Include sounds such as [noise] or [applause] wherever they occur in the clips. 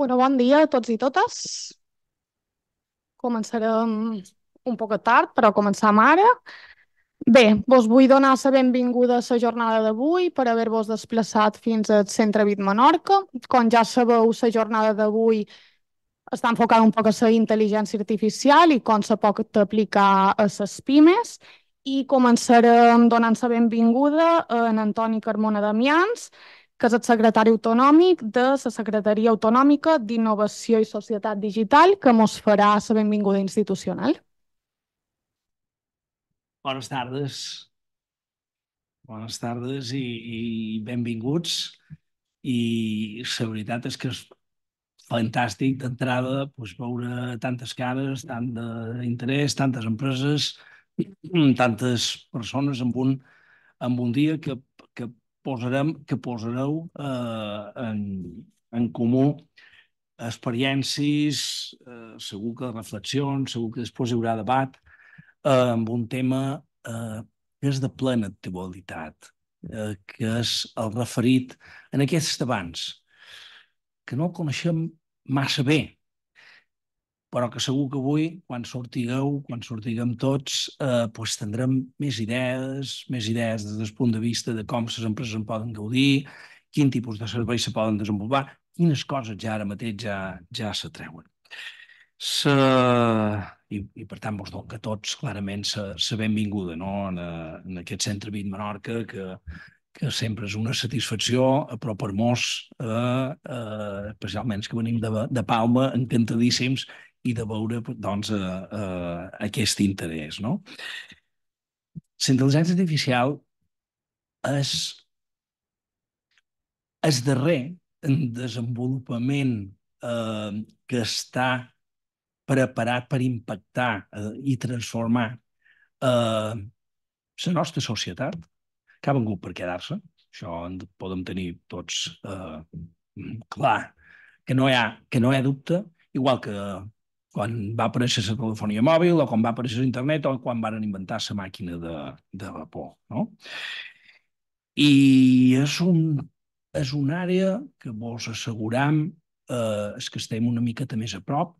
Bueno, bon dia a tots i totes. Començarem un poc tard, però començam ara. Bé, vos vull donar la benvinguda a la jornada d'avui per haver-vos desplaçat fins al Centre Bit Menorca. Com ja sabeu, la jornada d'avui està enfocada un poc a la intel·ligència artificial i com se pot aplicar a les pimes. I començarem donant la benvinguda a en Antoni Carmona Damians, que que és el secretari autonòmic de la Secretaria Autonòmica d'Innovació i Societat Digital, que mos farà la benvinguda institucional. Bones tardes. Bones tardes i, i benvinguts. I la veritat és que és fantàstic d'entrada doncs, veure tantes cares, tant d'interès, tantes empreses, tantes persones en un, en un dia que posarem, que posareu eh, en, en comú experiències, eh, segur que reflexions, segur que després hi haurà debat, eh, amb un tema eh, que és de plena actualitat, eh, que és el referit en aquests abans, que no el coneixem massa bé, però que segur que avui, quan sortigueu, quan sortiguem tots, eh, pues doncs tindrem més idees, més idees des del punt de vista de com les empreses en poden gaudir, quin tipus de serveis se poden desenvolupar, quines coses ja ara mateix ja, ja se treuen. Se... I, I, per tant, vos dono que tots clarament sa, se benvinguda no? en, a, en aquest centre Vint Menorca, que, que sempre és una satisfacció, però per molts, eh, eh, especialment que venim de, de Palma, encantadíssims i de veure doncs, eh, eh, aquest interès. No? L'intel·ligència artificial és el darrer en desenvolupament eh, que està preparat per impactar eh, i transformar eh, la nostra societat, que ha vengut per quedar-se. Això en podem tenir tots eh, clar, que no, hi ha, que no hi ha dubte, igual que quan va aparèixer la telefonia mòbil o quan va aparèixer internet o quan van inventar la màquina de, de vapor. No? I és, un, és una àrea que vos asseguram eh, és que estem una miqueta més a prop,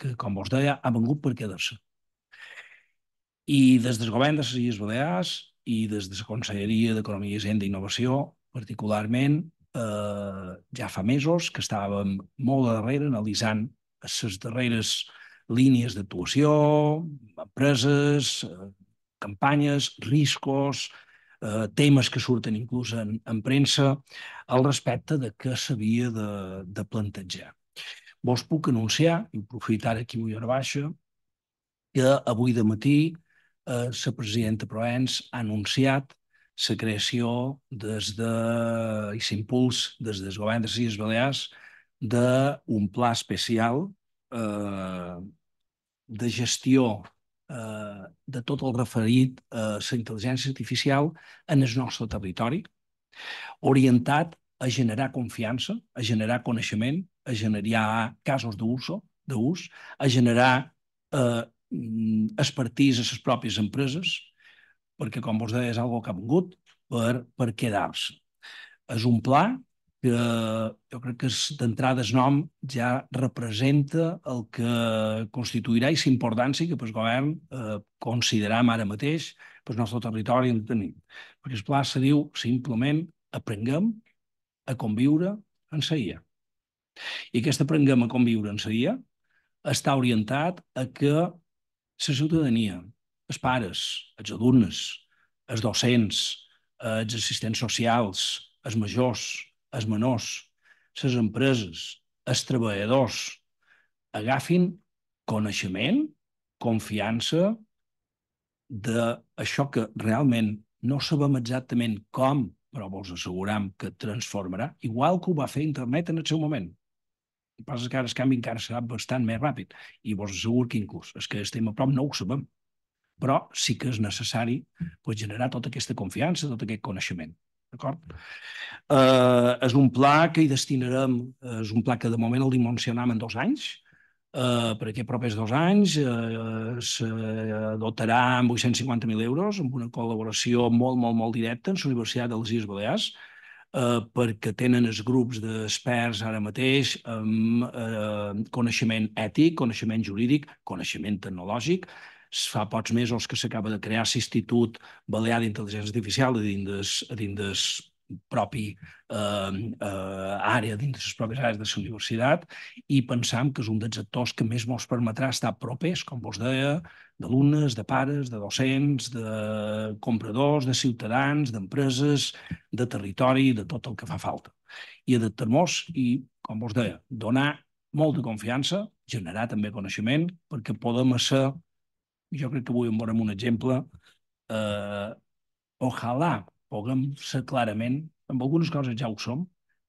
que, com vos deia, ha vengut per quedar-se. I des del govern de les Illes Balears i des de la Conselleria d'Economia, i i Innovació, particularment, eh, ja fa mesos que estàvem molt darrere analitzant a les darreres línies d'actuació, empreses, eh, campanyes, riscos, eh, temes que surten inclús en, en premsa, al respecte de què s'havia de, de plantejar. Vos puc anunciar, i aprofitar aquí a hora baixa, que avui de matí eh, presidenta Proens ha anunciat la creació des de, i l'impuls des del govern de les Illes Balears d'un pla especial eh, de gestió eh, de tot el referit a la intel·ligència artificial en el nostre territori, orientat a generar confiança, a generar coneixement, a generar casos d'ús, d'ús, a generar eh, mm, expertís a les pròpies empreses, perquè, com vos deia, és algo que ha vingut per, per quedar-se. És un pla que jo crec que d'entrada el nom ja representa el que constituirà i s'importància que el govern eh, consideram ara mateix el nostre territori en tenim. Perquè el pla se diu simplement aprenguem a conviure en IA. I aquest aprenguem a conviure en IA està orientat a que la ciutadania, els pares, els alumnes, els docents, eh, els assistents socials, els majors, els menors, les empreses, els treballadors, agafin coneixement, confiança d'això que realment no sabem exactament com, però vos asseguram que transformarà, igual que ho va fer internet en el seu moment. El que passa que ara el canvi encara serà bastant més ràpid i vos assegur quin curs. És que estem a prop, no ho sabem. Però sí que és necessari pues, generar tota aquesta confiança, tot aquest coneixement. D'acord? Eh, és un pla que hi destinarem, eh, és un pla que de moment el dimensionam en dos anys, eh, per aquests propers dos anys eh, se dotarà amb 850.000 euros, amb una col·laboració molt, molt, molt directa amb la Universitat de les Illes Balears, eh, perquè tenen els grups d'experts ara mateix amb eh, coneixement ètic, coneixement jurídic, coneixement tecnològic, fa pocs mesos que s'acaba de crear l'Institut Balear d'Intel·ligència Artificial a dins, de dins propi eh, eh, àrea, dins de les pròpies àrees de la universitat, i pensam que és un dels actors que més ens permetrà estar propers, com vos deia, d'alumnes, de pares, de docents, de compradors, de ciutadans, d'empreses, de territori, de tot el que fa falta. I adaptar-nos i, com vos deia, donar molta confiança, generar també coneixement, perquè podem ser jo crec que avui en veurem un exemple. Eh, ojalà puguem ser clarament, amb algunes coses ja ho som,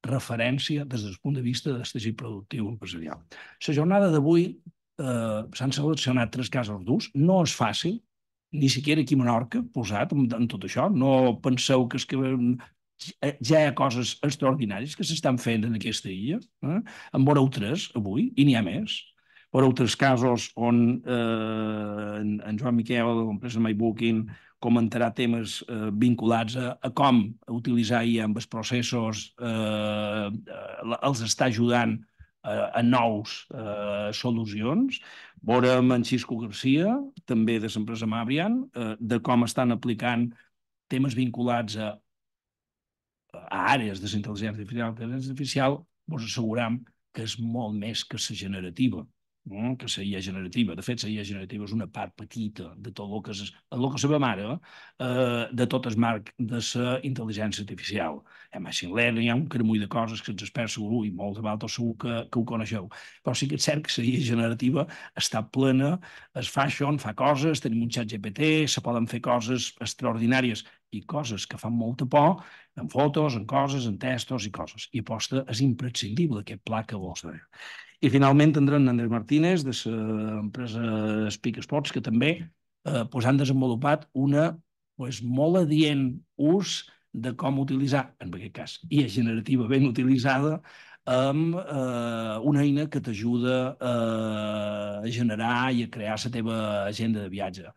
referència des del punt de vista d'estegit productiu empresarial. La jornada d'avui eh, s'han seleccionat tres casos durs. No és fàcil, ni siquiera aquí a Menorca, posat en, en tot això. No penseu que, és que eh, ja hi ha coses extraordinàries que s'estan fent en aquesta illa. Eh? En veureu tres avui, i n'hi ha més per altres casos on eh, en, en Joan Miquel, de l'empresa MyBooking, comentarà temes eh, vinculats a, a com utilitzar i amb els processos, eh, eh, els està ajudant a, a nous eh, solucions. Vorem en Xisco Garcia, també de l'empresa Mabrian, eh, de com estan aplicant temes vinculats a, a àrees de l'intel·ligència intel·ligència artificial, artificial, vos doncs asseguram que és molt més que la generativa. Mm, que la IA generativa. De fet, la IA generativa és una part petita de tot el que, és, el que sabem ara eh? eh, de tot el marc de la intel·ligència artificial. Hi eh, ha machine learning, hi ha un cremull de coses que ens espera segur, i molts de vosaltres segur que, que ho coneixeu. Però sí que és cert que la IA generativa està plena, es fa això, en fa coses, tenim un xat GPT, se poden fer coses extraordinàries i coses que fan molta por, en fotos, en coses, en textos i coses. I aposta, és imprescindible aquest pla que vols veure. I finalment tindrem Andrés Martínez, de l'empresa Speak Sports, que també eh, pues, han desenvolupat una pues, molt adient ús de com utilitzar, en aquest cas, i és generativa ben utilitzada, amb eh, una eina que t'ajuda eh, a generar i a crear la teva agenda de viatge.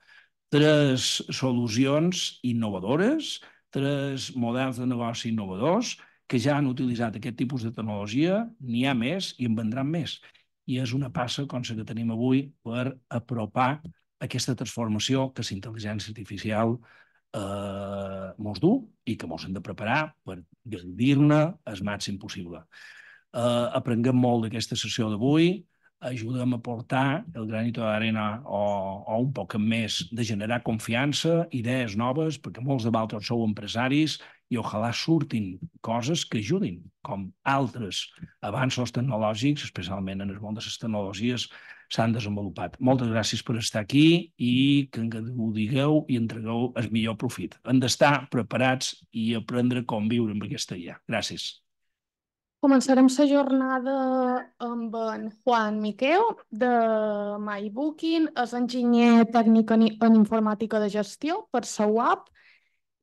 Tres solucions innovadores, tres models de negoci innovadors, que ja han utilitzat aquest tipus de tecnologia, n'hi ha més i en vendran més. I és una passa com la que tenim avui per apropar aquesta transformació que la intel·ligència artificial eh, mos du i que mos hem de preparar per gaudir-ne el màxim possible. Eh, aprenguem molt d'aquesta sessió d'avui, ajudem a portar el granito d'arena o, o un poc més de generar confiança, idees noves, perquè molts de vosaltres sou empresaris, i ojalà surtin coses que ajudin, com altres avanços tecnològics, especialment en el món de les tecnologies, s'han desenvolupat. Moltes gràcies per estar aquí i que ho digueu i entregueu el millor profit. Hem d'estar preparats i aprendre com viure amb aquesta IA. Gràcies. Començarem la jornada amb en Juan Miqueu, de MyBooking, és enginyer tècnic en informàtica de gestió per UAP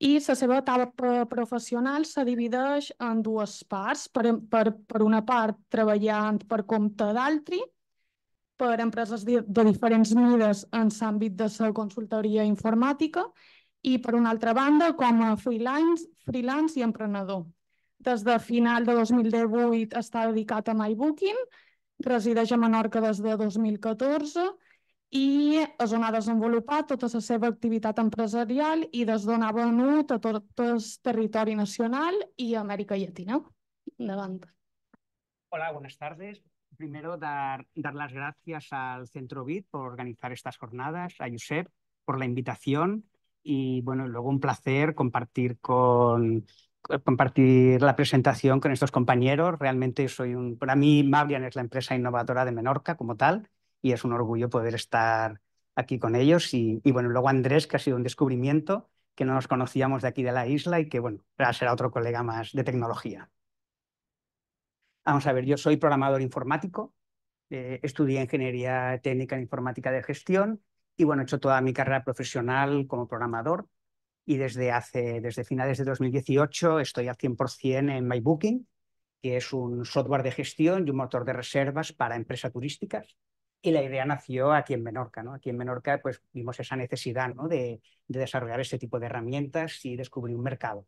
i la seva etapa professional se divideix en dues parts. Per, per, per una part, treballant per compte d'altri, per empreses de, de diferents mides en l'àmbit de la consultoria informàtica i, per una altra banda, com a freelance, freelance i emprenedor. Des de final de 2018 està dedicat a MyBooking, resideix a Menorca des de 2014 y es on ha desenvolupat tota la seva activitat empresarial y des d'on ha venut a tot el nacional y América Latina. Endavant. Hola, buenas tardes. Primero, dar, dar las gracias al Centro BID por organizar estas jornadas, a Josep por la invitación y, bueno, luego un placer compartir con, compartir la presentación con estos compañeros. Realmente soy un, para mí Mabrian es la empresa innovadora de Menorca como tal y es un orgullo poder estar aquí con ellos. Y, bueno, luego Andrés, que ha sido un descubrimiento, que no nos conocíamos de aquí de la isla y que, bueno, será otro colega más de tecnología. Vamos a ver, yo soy programador informático, eh, estudié ingeniería técnica en informática de gestión y, bueno, he hecho toda mi carrera profesional como programador y desde, hace, desde finales de 2018 estoy al 100% en MyBooking, que es un software de gestión y un motor de reservas para empresas turísticas y la idea nació aquí en Menorca. ¿no? Aquí en Menorca pues, vimos esa necesidad ¿no? de, desarrollar ese tipo de herramientas y descubrir un mercado.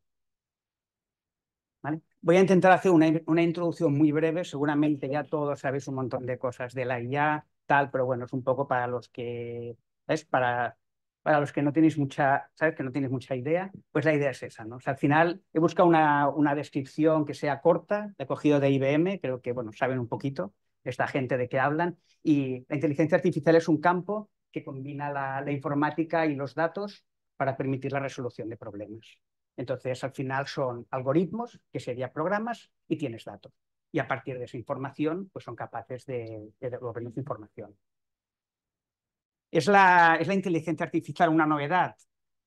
¿Vale? Voy a intentar hacer una, introducción muy breve. Seguramente ya todos sabéis un montón de cosas de la IA, tal, pero bueno, es un poco para los que, Para, para los que no tenéis mucha, ¿sabes? Que no tienes mucha idea, pues la idea es esa, ¿no? O sea, al final he buscado una, una descripción que sea corta, he cogido de IBM, creo que, bueno, saben un poquito, esta gente de que hablan. Y la inteligencia artificial es un campo que combina la, informática y los datos para permitir la resolución de problemas. Entonces, al final son algoritmos, que serían programas, y tienes datos. Y a partir de esa información, pues son capaces de, de información. ¿Es la, ¿Es la inteligencia artificial una novedad?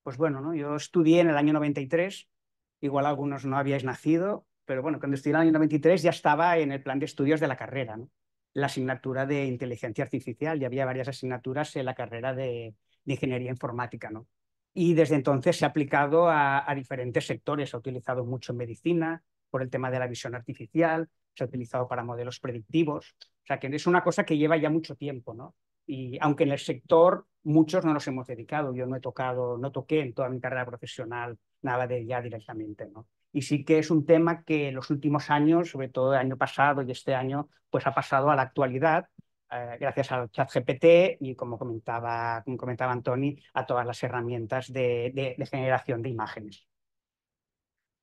Pues bueno, yo estudié en el año 93, igual algunos no habíais nacido, pero bueno, cuando estudié en el año 93 ya estaba en el plan de estudios de la carrera. ¿no? la asignatura de inteligencia artificial y había varias asignaturas en la carrera de, ingeniería informática. ¿no? Y desde entonces se ha aplicado a, diferentes sectores, se ha utilizado mucho en medicina por el tema de la visión artificial, se ha utilizado para modelos predictivos, o sea que es una cosa que lleva ya mucho tiempo, ¿no? Y aunque en el sector muchos no nos hemos dedicado, yo no he tocado, no toqué en toda mi carrera profesional nada de ella directamente, ¿no? y sí que es un tema que en los últimos años, sobre todo el año pasado y este año, pues ha pasado a la actualidad eh, gracias al chat GPT y como comentaba, como comentaba Antoni, a todas las herramientas de, generación de imágenes.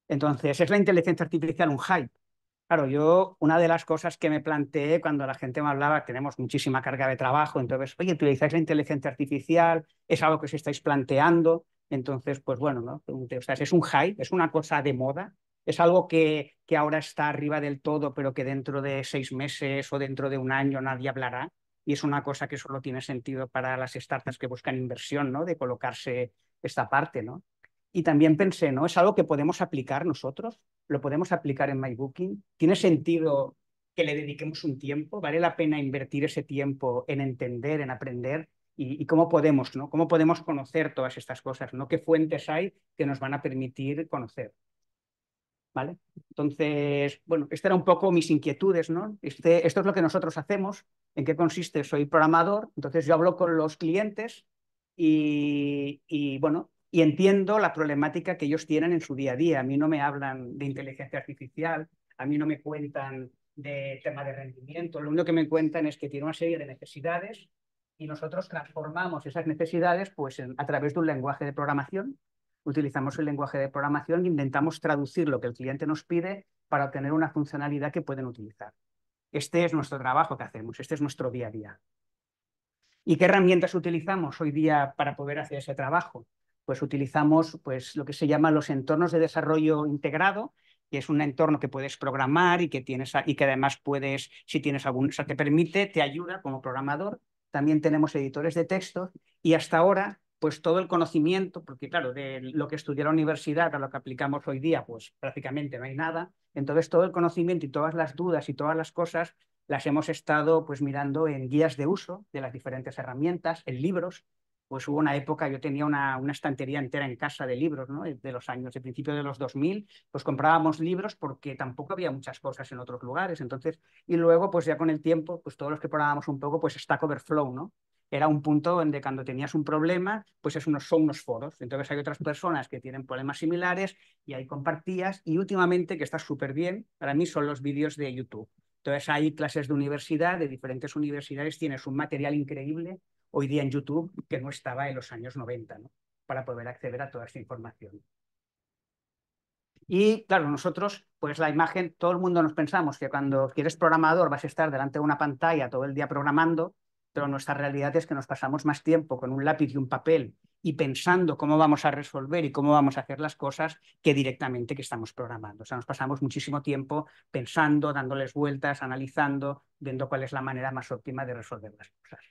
Entonces, ¿es la inteligencia artificial un hype? Claro, yo una de las cosas que me planteé cuando la gente me hablaba, tenemos muchísima carga de trabajo, entonces, oye, ¿utilizáis la inteligencia artificial? ¿Es algo que os estáis planteando? Entonces, pues bueno, ¿no? es un hype, es una cosa de moda, es algo que, que ahora está arriba del todo, pero que dentro de seis meses o dentro de un año nadie hablará. Y es una cosa que solo tiene sentido para las startups que buscan inversión, ¿no? De colocarse esta parte, ¿no? Y también pensé, ¿no? Es algo que podemos aplicar nosotros, lo podemos aplicar en MyBooking. ¿Tiene sentido que le dediquemos un tiempo? ¿Vale la pena invertir ese tiempo en entender, en aprender? y, cómo podemos, ¿no? Cómo podemos conocer todas estas cosas, ¿no? ¿Qué fuentes hay que nos van a permitir conocer? ¿Vale? Entonces, bueno, estas eran un poco mis inquietudes, ¿no? Este, esto es lo que nosotros hacemos. ¿En qué consiste? Soy programador, entonces yo hablo con los clientes y, bueno, y entiendo la problemática que ellos tienen en su día a día. A mí no me hablan de inteligencia artificial, a mí no me cuentan de tema de rendimiento, lo único que me cuentan es que tiene una serie de necesidades y nosotros transformamos esas necesidades pues, a través de un lenguaje de programación. Utilizamos el lenguaje de programación e intentamos traducir lo que el cliente nos pide para obtener una funcionalidad que pueden utilizar. Este es nuestro trabajo que hacemos, este es nuestro día a día. ¿Y qué herramientas utilizamos hoy día para poder hacer ese trabajo? Pues utilizamos pues, lo que se llama los entornos de desarrollo integrado, que es un entorno que puedes programar y que, tienes, y que además puedes, si tienes algún, o sea, te permite, te ayuda como programador también tenemos editores de textos y hasta ahora pues todo el conocimiento, porque claro, de lo que estudió la universidad a lo que aplicamos hoy día, pues prácticamente no hay nada. Entonces todo el conocimiento y todas las dudas y todas las cosas las hemos estado pues mirando en guías de uso de las diferentes herramientas, en libros, pues hubo una época, yo tenía una, estantería entera en casa de libros, ¿no? De los años, de principios de los 2000, pues comprábamos libros porque tampoco había muchas cosas en otros lugares, entonces, y luego, pues ya con el tiempo, pues todos los que probábamos un poco, pues Stack Overflow, ¿no? Era un punto donde cuando tenías un problema, pues es unos, son unos foros, entonces hay otras personas que tienen problemas similares y ahí compartías, y últimamente, que está súper bien, para mí son los vídeos de YouTube. Entonces hay clases de universidad, de diferentes universidades, tienes un material increíble hoy día en YouTube que no estaba en los años 90, ¿no? para poder acceder a toda esta información. Y claro, nosotros, pues la imagen, todo el mundo nos pensamos que cuando quieres programador vas a estar delante de una pantalla todo el día programando, pero nuestra realidad es que nos pasamos más tiempo con un lápiz y un papel y pensando cómo vamos a resolver y cómo vamos a hacer las cosas que directamente que estamos programando. O sea, nos pasamos muchísimo tiempo pensando, dándoles vueltas, analizando, viendo cuál es la manera más óptima de resolver las cosas.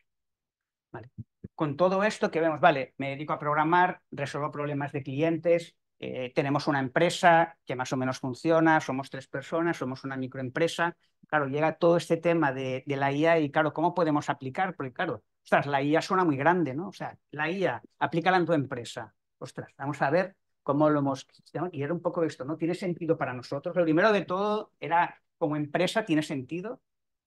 Con todo esto que vemos, vale, me dedico a programar, resuelvo problemas de clientes, eh, tenemos una empresa que más o menos funciona, somos tres personas, somos una microempresa. Claro, llega todo este tema de, la IA y claro, ¿cómo podemos aplicar? Porque claro, ostras, la IA suena muy grande, ¿no? O sea, la IA, aplícala en tu empresa. Ostras, vamos a ver cómo lo hemos... Y era un poco esto, ¿no? ¿Tiene sentido para nosotros? Lo primero de todo era, como empresa, ¿tiene sentido?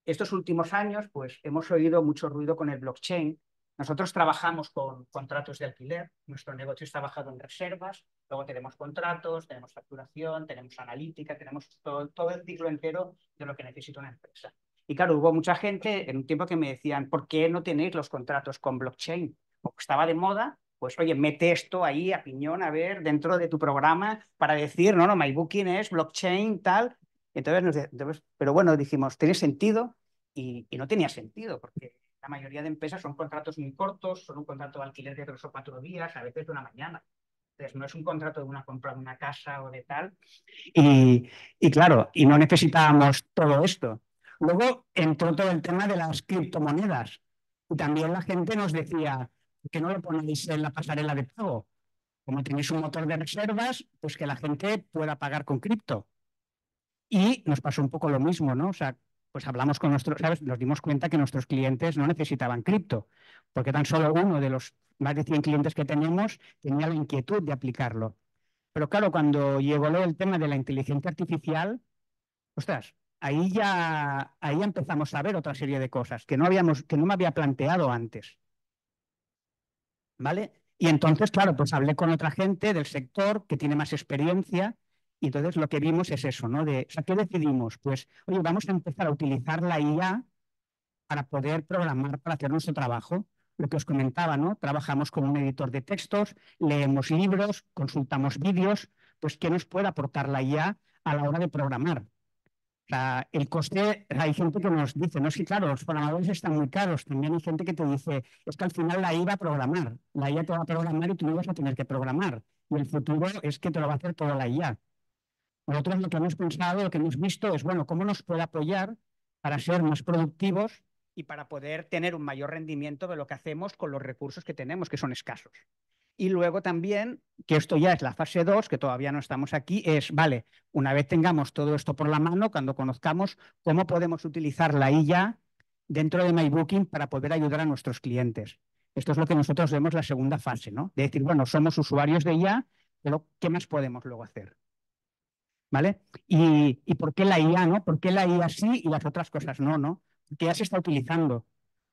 Estos últimos años, pues hemos oído mucho ruido con el blockchain, nosotros trabajamos con contratos de alquiler, nuestro negocio está bajado en reservas, luego tenemos contratos, tenemos facturación, tenemos analítica, tenemos todo, el ciclo entero de lo que necesita una empresa. Y claro, hubo mucha gente en un tiempo que me decían, ¿por qué no tenéis los contratos con blockchain? Porque estaba de moda, pues oye, mete esto ahí a piñón, a ver, dentro de tu programa para decir, no, no, my booking es blockchain, tal. Entonces, pero bueno, dijimos, ¿tiene sentido? y no tenía sentido, porque la mayoría de empresas son contratos muy cortos, son un contrato de alquiler de tres o cuatro días, a veces de una mañana. Entonces, no es un contrato de una compra de una casa o de tal. Y, claro, y no necesitábamos todo esto. Luego entró todo el tema de las criptomonedas. Y también la gente nos decía, que no lo ponéis en la pasarela de pago? Como tenéis un motor de reservas, pues que la gente pueda pagar con cripto. Y nos pasó un poco lo mismo, ¿no? O sea, pues hablamos con nuestros, ¿sabes? Nos dimos cuenta que nuestros clientes no necesitaban cripto, porque tan solo uno de los más de 100 clientes que tenemos tenía la inquietud de aplicarlo. Pero claro, cuando llegó el tema de la inteligencia artificial, ostras, ahí ya, ahí empezamos a ver otra serie de cosas que no, habíamos, que no me había planteado antes. ¿Vale? Y entonces, claro, pues hablé con otra gente del sector que tiene más experiencia y entonces lo que vimos es eso, ¿no? De, o sea, ¿qué decidimos? Pues, oye, vamos a empezar a utilizar la IA para poder programar, para hacer nuestro trabajo. Lo que os comentaba, ¿no? Trabajamos como un editor de textos, leemos libros, consultamos vídeos, pues, ¿qué nos puede aportar la IA a la hora de programar? O sea, el coste, hay gente que nos dice, no sí, claro, los programadores están muy caros, también hay gente que te dice, es que al final la IA va a programar, la IA te va a programar y tú no vas a tener que programar, y el futuro es que te lo va a hacer toda la IA. Nosotros lo que hemos pensado, lo que hemos visto es, bueno, ¿cómo nos puede apoyar para ser más productivos y para poder tener un mayor rendimiento de lo que hacemos con los recursos que tenemos, que son escasos? Y luego también, que esto ya es la fase 2, que todavía no estamos aquí, es, vale, una vez tengamos todo esto por la mano, cuando conozcamos cómo podemos utilizar la IA dentro de MyBooking para poder ayudar a nuestros clientes. Esto es lo que nosotros vemos la segunda fase, ¿no? De decir, bueno, somos usuarios de IA, pero ¿qué más podemos luego hacer? ¿vale? Y, por qué la IA, ¿no? ¿Por qué la IA sí y las otras cosas no, ¿no? Porque ya se está utilizando.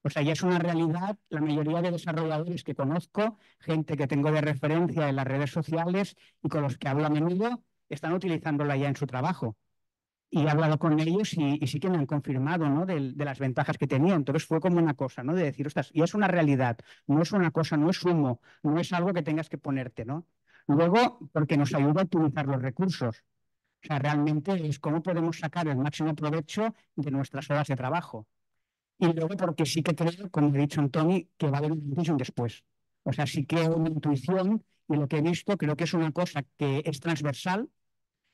O sea, ya es una realidad, la mayoría de desarrolladores que conozco, gente que tengo de referencia en las redes sociales y con los que hablo a menudo, están utilizándola ya en su trabajo. Y he hablado con ellos y, sí que me han confirmado ¿no? de, las ventajas que tenía. Entonces fue como una cosa, ¿no? De decir, ostras, y es una realidad, no es una cosa, no es humo, no es algo que tengas que ponerte, ¿no? Luego, porque nos ayuda a utilizar los recursos. O sea, realmente es cómo podemos sacar el máximo provecho de nuestras horas de trabajo. Y luego porque sí que creo, como he dicho Antoni, que va a haber un después. O sea, sí que una intuición y lo que he visto creo que es una cosa que es transversal.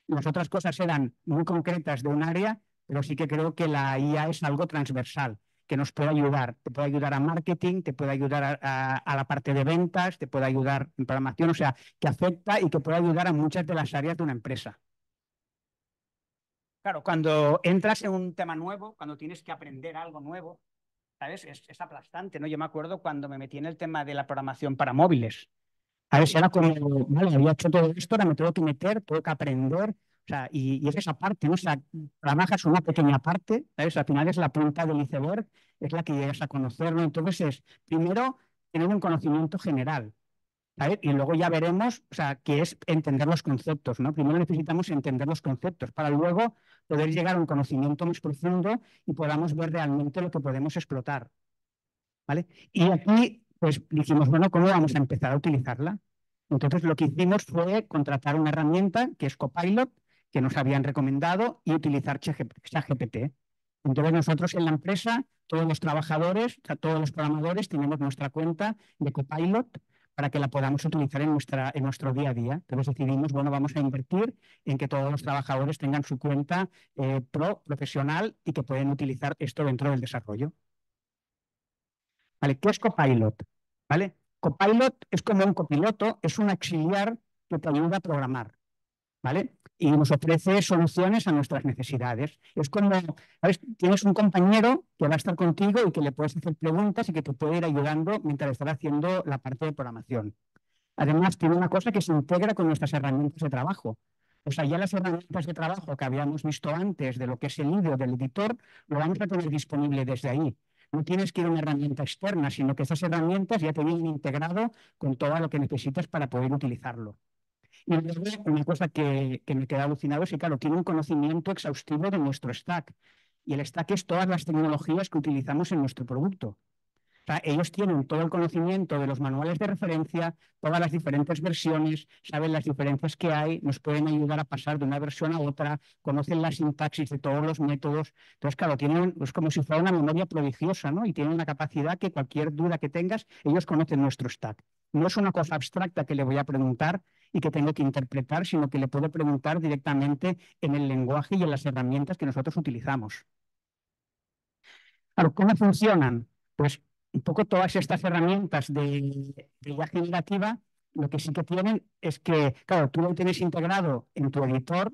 Las otras cosas eran muy concretas de un área, pero sí que creo que la IA es algo transversal que nos puede ayudar. Te puede ayudar a marketing, te puede ayudar a, la parte de ventas, te puede ayudar en programación, o sea, que afecta y que puede ayudar a muchas de las áreas de una empresa. Claro, cuando entras en un tema nuevo, cuando tienes que aprender algo nuevo, ¿sabes? Es, es aplastante, ¿no? Yo me acuerdo cuando me metí en el tema de la programación para móviles. A ver, si era como, vale, había hecho todo esto, ahora me tengo que meter, tengo que aprender, o sea, y, es esa parte, ¿no? O sea, es una pequeña parte, ¿sabes? Al final es la punta del iceberg, es la que llegas a conocer, Entonces es, primero, tener un conocimiento general, y luego ya veremos, o sea, que es entender los conceptos, ¿no? Primero necesitamos entender los conceptos para luego poder llegar a un conocimiento más profundo y podamos ver realmente lo que podemos explotar, ¿vale? Y aquí, pues dijimos, bueno, ¿cómo vamos a empezar a utilizarla? Entonces lo que hicimos fue contratar una herramienta que es Copilot, que nos habían recomendado, y utilizar ChatGPT. Entonces nosotros en la empresa, todos los trabajadores, todos los programadores, tenemos nuestra cuenta de Copilot para que la podamos utilizar en, nuestra, en nuestro día a día. Entonces decidimos, bueno, vamos a invertir en que todos los trabajadores tengan su cuenta eh, pro profesional y que pueden utilizar esto dentro del desarrollo. Vale, ¿qué es Copilot? ¿Vale? Copilot es como un copiloto, es un auxiliar que te ayuda a programar. ¿Vale? y nos ofrece soluciones a nuestras necesidades. Es como, Tienes un compañero que va a estar contigo y que le puedes hacer preguntas y que te puede ir ayudando mientras estás haciendo la parte de programación. Además, tiene una cosa que se integra con nuestras herramientas de trabajo. O sea, ya las herramientas de trabajo que habíamos visto antes de lo que es el libro del editor, lo van a tener disponible desde ahí. No tienes que ir a una herramienta externa, sino que esas herramientas ya te vienen integrado con todo lo que necesitas para poder utilizarlo. Y una cosa que, me queda alucinado es que, claro, tiene un conocimiento exhaustivo de nuestro stack. Y el stack es todas las tecnologías que utilizamos en nuestro producto. O sea, ellos tienen todo el conocimiento de los manuales de referencia, todas las diferentes versiones, saben las diferencias que hay, nos pueden ayudar a pasar de una versión a otra, conocen la sintaxis de todos los métodos. Entonces, claro, tienen, es como si fuera una memoria prodigiosa, ¿no? Y tienen una capacidad que cualquier duda que tengas, ellos conocen nuestro stack. No es una cosa abstracta que le voy a preguntar, y que tengo que interpretar, sino que le puedo preguntar directamente en el lenguaje y en las herramientas que nosotros utilizamos. ¿cómo funcionan? Pues un poco todas estas herramientas de, de IA generativa, lo que sí que tienen es que, claro, tú lo tienes integrado en tu editor,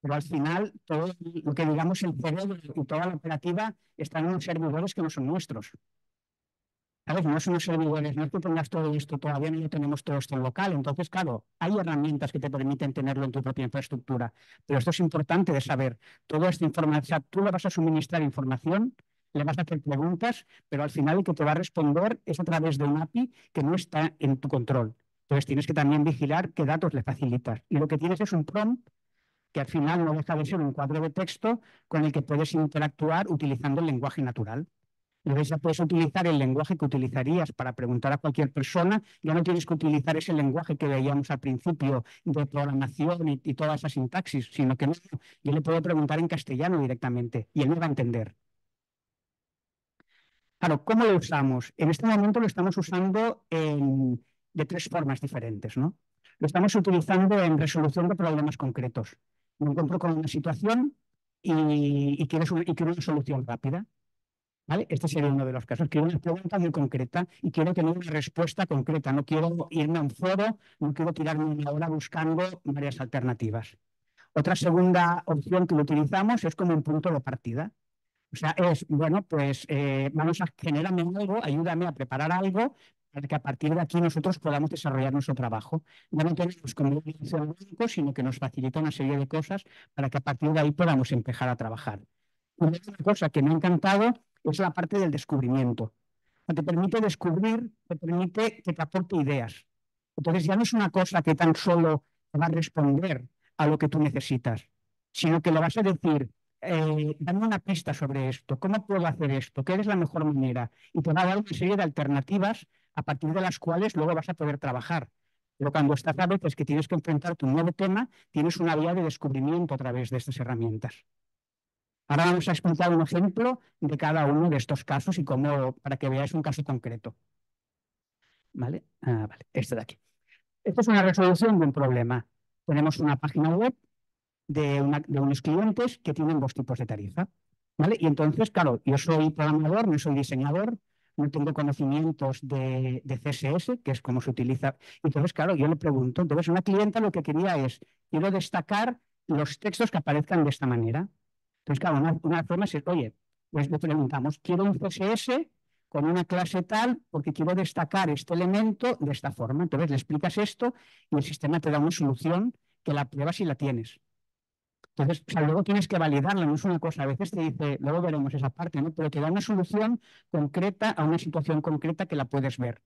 pero al final todo lo que digamos el cerebro y toda la operativa están en unos servidores que no son nuestros veces No es unos servidores, no es que pongas todo esto, todavía no lo tenemos todo esto en local. Entonces, claro, hay herramientas que te permiten tenerlo en tu propia infraestructura, pero esto es importante de saber. Toda esta información, tú le vas a suministrar información, le vas a hacer preguntas, pero al final el que te va a responder es a través de un API que no está en tu control. Entonces, tienes que también vigilar qué datos le facilitas. Y lo que tienes es un prompt que al final no deja de ser un cuadro de texto con el que puedes interactuar utilizando el lenguaje natural. Y ya puedes utilizar el lenguaje que utilizarías para preguntar a cualquier persona. Ya no tienes que utilizar ese lenguaje que veíamos al principio de programación y, toda esa sintaxis, sino que yo le puedo preguntar en castellano directamente y él me va a entender. Claro, ¿cómo lo usamos? En este momento lo estamos usando de tres formas diferentes, Lo estamos utilizando en resolución de problemas concretos. Me encuentro con una situación y quiero una solución rápida. Este sería uno de los casos. Quiero una pregunta muy concreta y quiero tener una respuesta concreta. No quiero irme a un foro, no quiero tirarme una hora buscando varias alternativas. Otra segunda opción que lo utilizamos es como un punto de partida. O sea, es, bueno, pues eh, vamos a generarme algo, ayúdame a preparar algo para que a partir de aquí nosotros podamos desarrollar nuestro trabajo. No no tenemos como un único, sino que nos facilita una serie de cosas para que a partir de ahí podamos empezar a trabajar. Una cosa que me ha encantado es la parte del descubrimiento. Te permite descubrir, te permite que te aporte ideas. Entonces ya no es una cosa que tan solo te va a responder a lo que tú necesitas, sino que le vas a decir, eh, dame una pista sobre esto, cómo puedo hacer esto, qué es la mejor manera, y te va a dar una serie de alternativas a partir de las cuales luego vas a poder trabajar. Pero cuando estás a veces que tienes que enfrentarte a un nuevo tema, tienes una vía de descubrimiento a través de estas herramientas. Ahora vamos a explicar un ejemplo de cada uno de estos casos y cómo, para que veáis un caso concreto. ¿Vale? Ah, vale, este de aquí. Esta es una resolución de un problema. Tenemos una página web de, unos clientes que tienen dos tipos de tarifa. ¿Vale? Y entonces, claro, yo soy programador, no soy diseñador, no tengo conocimientos de, CSS, que es como se utiliza. Entonces, claro, yo le pregunto, entonces una clienta lo que quería es, quiero destacar los textos que aparezcan de esta manera. Entonces, pues claro, una, forma es, oye, pues le preguntamos, quiero un CSS con una clase tal porque quiero destacar este elemento de esta forma. Entonces le explicas esto y el sistema te da una solución que la pruebas y la tienes. Entonces, luego tienes que validarla, no es una cosa. A veces te dice, luego veremos esa parte, ¿no? Pero te da una solución concreta a una situación concreta que la puedes ver.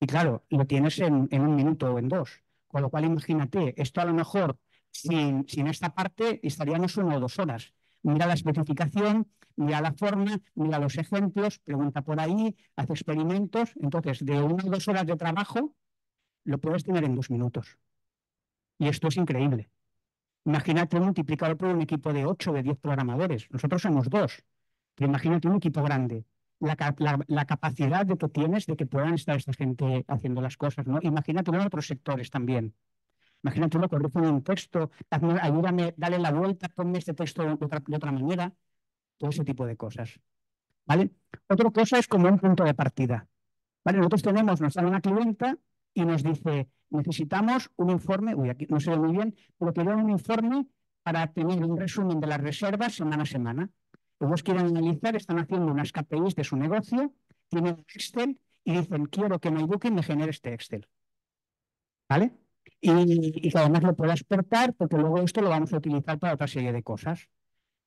Y claro, lo tienes en, un minuto o en dos. Con lo cual, imagínate, esto a lo mejor sin, sin esta parte estaríamos una o dos horas mira la especificación, mira la forma, mira los ejemplos, pregunta por ahí, hace experimentos. Entonces, de una o dos horas de trabajo, lo puedes tener en dos minutos. Y esto es increíble. Imagínate multiplicado por un equipo de ocho o de diez programadores. Nosotros somos dos. Pero imagínate un equipo grande. La, capacidad de que tienes de que puedan estar esta gente haciendo las cosas, ¿no? Imagínate en otros sectores también. Imagínate, uno en un texto, ayúdame, dale la vuelta, ponme este texto de otra, manera, todo ese tipo de cosas. ¿Vale? Otra cosa es como un punto de partida. ¿Vale? Nosotros tenemos, nos dan una clienta y nos dice, necesitamos un informe, uy, aquí no se ve muy bien, pero quiero un informe para tener un resumen de las reservas semana a semana. Ellos quieren analizar, están haciendo unas KPIs de su negocio, tienen Excel y dicen, quiero que me MyBooking me genere este Excel. ¿Vale? y, que además lo pueda exportar, porque luego esto lo vamos a utilizar para otra serie de cosas.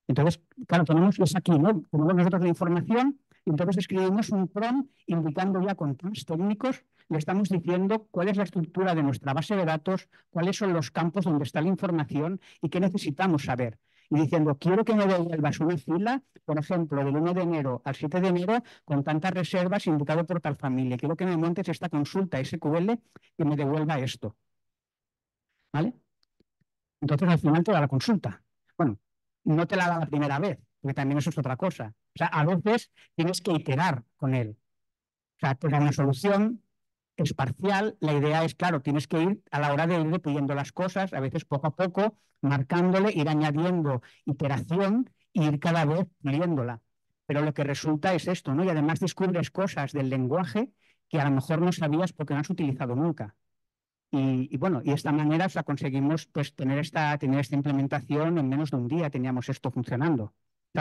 Entonces, claro, tenemos aquí, ¿no? Tenemos nosotros la información entonces escribimos un PROM, indicando ya con prompts técnicos, le estamos diciendo cuál es la estructura de nuestra base de datos, cuáles son los campos donde está la información y qué necesitamos saber. Y diciendo, quiero que me devuelvas una fila, por ejemplo, del 1 de enero al 7 de enero, con tantas reservas indicado por tal familia. Quiero que me montes esta consulta SQL y me devuelva esto. ¿vale? Entonces al final te da la consulta. Bueno, no te la da la primera vez, porque también eso es otra cosa. O sea, a veces tienes que iterar con él. O sea, te da una solución, es parcial, la idea es, claro, tienes que ir a la hora de ir pidiendo las cosas, a veces poco a poco, marcándole, ir añadiendo iteración e ir cada vez pidiéndola. Pero lo que resulta es esto, ¿no? Y además descubres cosas del lenguaje que a lo mejor no sabías porque no has utilizado nunca. Y, bueno, y esta manera conseguimos pues, tener, esta, tener esta implementación en menos de un día, teníamos esto funcionando.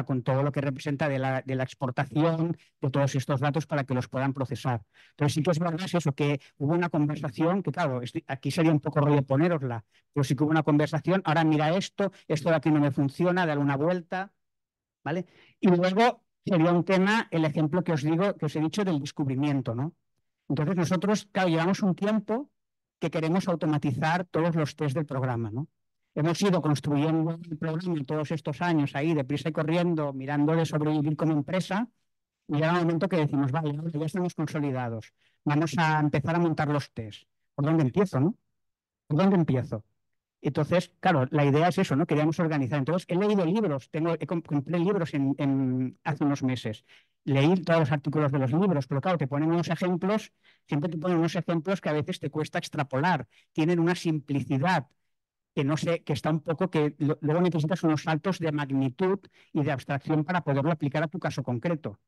con todo lo que representa de la, exportación de todos estos datos para que los puedan procesar. Entonces sí que es verdad eso, que hubo una conversación, que claro, aquí sería un poco rollo ponerosla, pero sí que hubo una conversación, ahora mira esto, esto de aquí no me funciona, dar una vuelta, ¿vale? Y luego sería un tema, el ejemplo que os digo, que os he dicho del descubrimiento, ¿no? Entonces nosotros, claro, llevamos un tiempo que queremos automatizar todos los test del programa. ¿no? Hemos ido construyendo el programa todos estos años ahí, deprisa y corriendo, mirándole sobrevivir como empresa, y llega un momento que decimos, vale, ya estamos consolidados, vamos a empezar a montar los test. ¿Por dónde empiezo? No? ¿Por dónde empiezo? Entonces, claro, la idea es eso, ¿no? Queríamos organizar. Entonces, he leído libros, tengo, he comprado libros en, hace unos meses. Leí todos los artículos de los libros, pero claro, te ponen unos ejemplos, siempre te ponen unos ejemplos que a veces te cuesta extrapolar. Tienen una simplicidad que no sé, que está un poco, que luego necesitas unos saltos de magnitud y de abstracción para poderlo aplicar a tu caso concreto.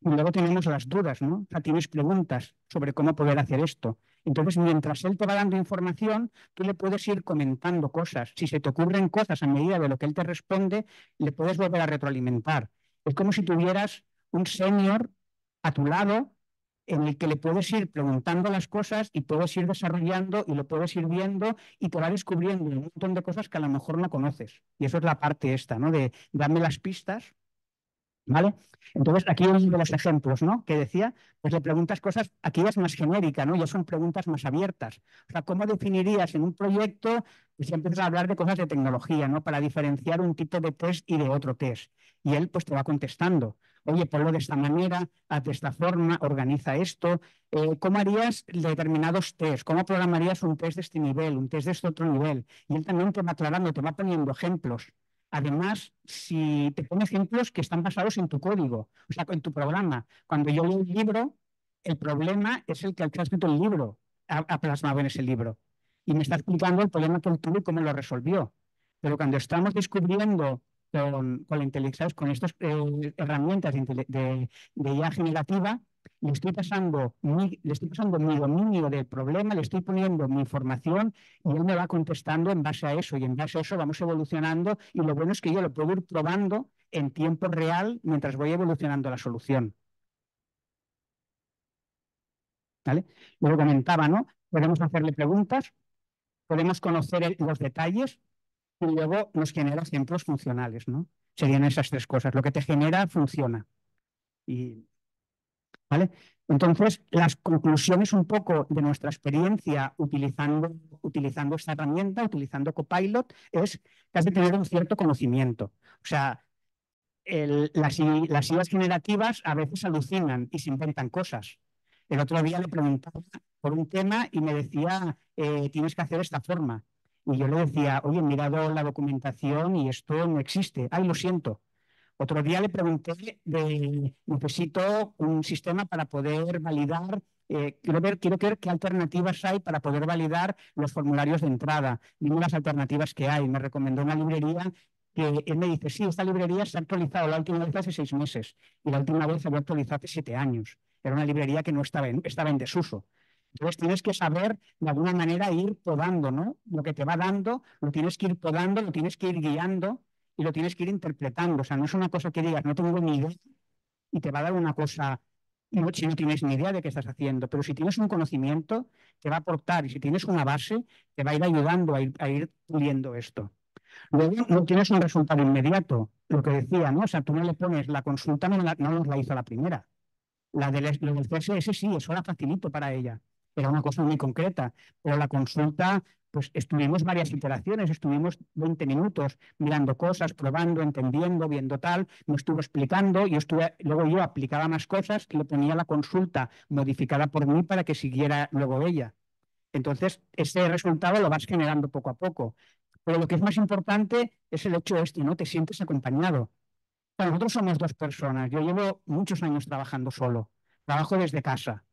Y luego tenemos las dudas, ¿no? O sea, tienes preguntas sobre cómo poder hacer esto. Entonces, mientras él te va dando información, tú le puedes ir comentando cosas. Si se te ocurren cosas a medida de lo que él te responde, le puedes volver a retroalimentar. Es como si tuvieras un senior a tu lado en el que le puedes ir preguntando las cosas y puedes ir desarrollando y lo puedes ir viendo y te va descubriendo un montón de cosas que a lo mejor no conoces. Y eso es la parte esta, ¿no? De dame las pistas ¿Vale? Entonces, aquí uno de los ejemplos ¿no? que decía, pues le preguntas cosas, aquí ya es más genérica, ¿no? ya son preguntas más abiertas. O sea, ¿cómo definirías en un proyecto, pues si empiezas a hablar de cosas de tecnología, ¿no? para diferenciar un tipo de test y de otro test? Y él pues te va contestando, oye, ponlo de esta manera, haz de esta forma, organiza esto, eh, ¿cómo harías determinados test? ¿Cómo programarías un test de este nivel, un test de este otro nivel? Y él también te va aclarando, te va poniendo ejemplos. Además, si te pone ejemplos que están basados en tu código, o sea, en tu programa. Cuando yo leo un libro, el problema es el que al escrito el libro, ha, plasmado en ese libro. Y me está explicando el problema que él y cómo lo resolvió. Pero cuando estamos descubriendo con, con, con estas eh, herramientas de, de, de generativa, le estoy pasando mi, estoy pasando mi dominio del problema, le estoy poniendo mi información y él me va contestando en base a eso y en base a eso vamos evolucionando y lo bueno es que yo lo puedo ir probando en tiempo real mientras voy evolucionando la solución. ¿Vale? lo comentaba, ¿no? Podemos hacerle preguntas, podemos conocer los detalles y luego nos genera ejemplos funcionales, ¿no? Serían esas tres cosas. Lo que te genera funciona. Y entonces, las conclusiones un poco de nuestra experiencia utilizando, utilizando esta herramienta, utilizando Copilot, es que has de tener un cierto conocimiento. O sea, las, ideas generativas a veces alucinan y se inventan cosas. El otro día le preguntaba por un tema y me decía, eh, tienes que hacer esta forma. Y yo le decía, oye, he mirado la documentación y esto no existe. Ay, lo siento. Otro día le pregunté, necesito un sistema para poder validar, eh, quiero, ver, quiero qué alternativas hay para poder validar los formularios de entrada. Ninguna las alternativas que hay. Me recomendó una librería que él me dice, sí, esta librería se ha actualizado la última vez hace seis meses y la última vez se había actualizado hace siete años. Era una librería que no estaba estaba en desuso. Entonces tienes que saber, de alguna manera, ir podando, ¿no? Lo que te va dando, lo tienes que ir podando, lo tienes que ir guiando y lo tienes que ir interpretando. O sea, no es una cosa que digas, no tengo ni idea y te va a dar una cosa si no tienes ni idea de qué estás haciendo, pero si tienes un conocimiento, te va a aportar y si tienes una base, te va a ir ayudando a ir, a esto. Luego no tienes un resultado inmediato, lo que decía, ¿no? O sea, tú no le pones la consulta, no, no nos la hizo la primera. La del, lo del sí, eso era facilito para ella, era una cosa muy concreta, pero la consulta pues estuvimos varias iteraciones, estuvimos 20 minutos mirando cosas, probando, entendiendo, viendo tal, me estuvo explicando, yo luego yo aplicaba más cosas y le ponía la consulta modificada por mí para que siguiera luego ella. Entonces, ese resultado lo vas generando poco a poco. Pero lo que es más importante es el hecho este, ¿no? Te sientes acompañado. nosotros somos dos personas. Yo llevo muchos años trabajando solo. Trabajo desde casa.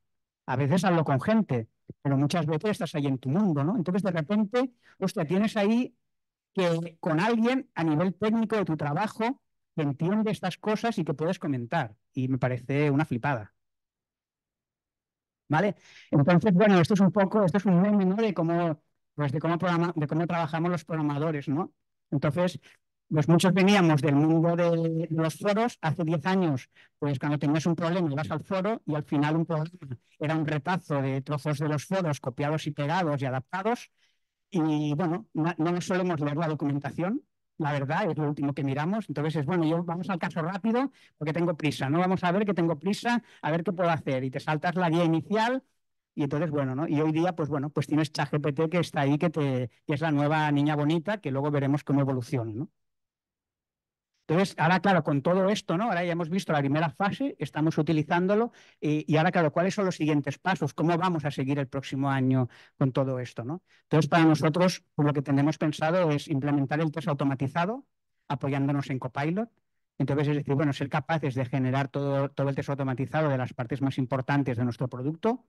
A veces hablo con gente, pero muchas veces estás ahí en tu mundo, ¿no? Entonces de repente, hostia, tienes ahí que con alguien a nivel técnico de tu trabajo que entiende estas cosas y que puedes comentar. Y me parece una flipada. ¿Vale? Entonces, bueno, esto es un poco, esto es un meme, menor De cómo, pues programa, de cómo trabajamos los programadores, ¿no? Entonces, los pues muchos veníamos del mundo de, los foros. Hace 10 años, pues cuando tenías un problema ibas al foro y al final un problema era un retazo de trozos de los foros copiados y pegados y adaptados. Y bueno, no, nos solemos leer la documentación, la verdad, es lo último que miramos. Entonces es, bueno, yo vamos al caso rápido porque tengo prisa, ¿no? Vamos a ver que tengo prisa, a ver qué puedo hacer. Y te saltas la guía inicial y entonces, bueno, ¿no? Y hoy día, pues bueno, pues tienes ChatGPT que está ahí, que, te, que es la nueva niña bonita, que luego veremos cómo evoluciona, ¿no? Entonces, ahora, claro, con todo esto, ¿no? Ahora ya hemos visto la primera fase, estamos utilizándolo y ahora, claro, ¿cuáles son los siguientes pasos? ¿Cómo vamos a seguir el próximo año con todo esto, no? Entonces, para nosotros, lo que tenemos pensado es implementar el test automatizado, apoyándonos en Copilot. Entonces, es decir, bueno, ser capaces de generar todo, todo el test automatizado de las partes más importantes de nuestro producto,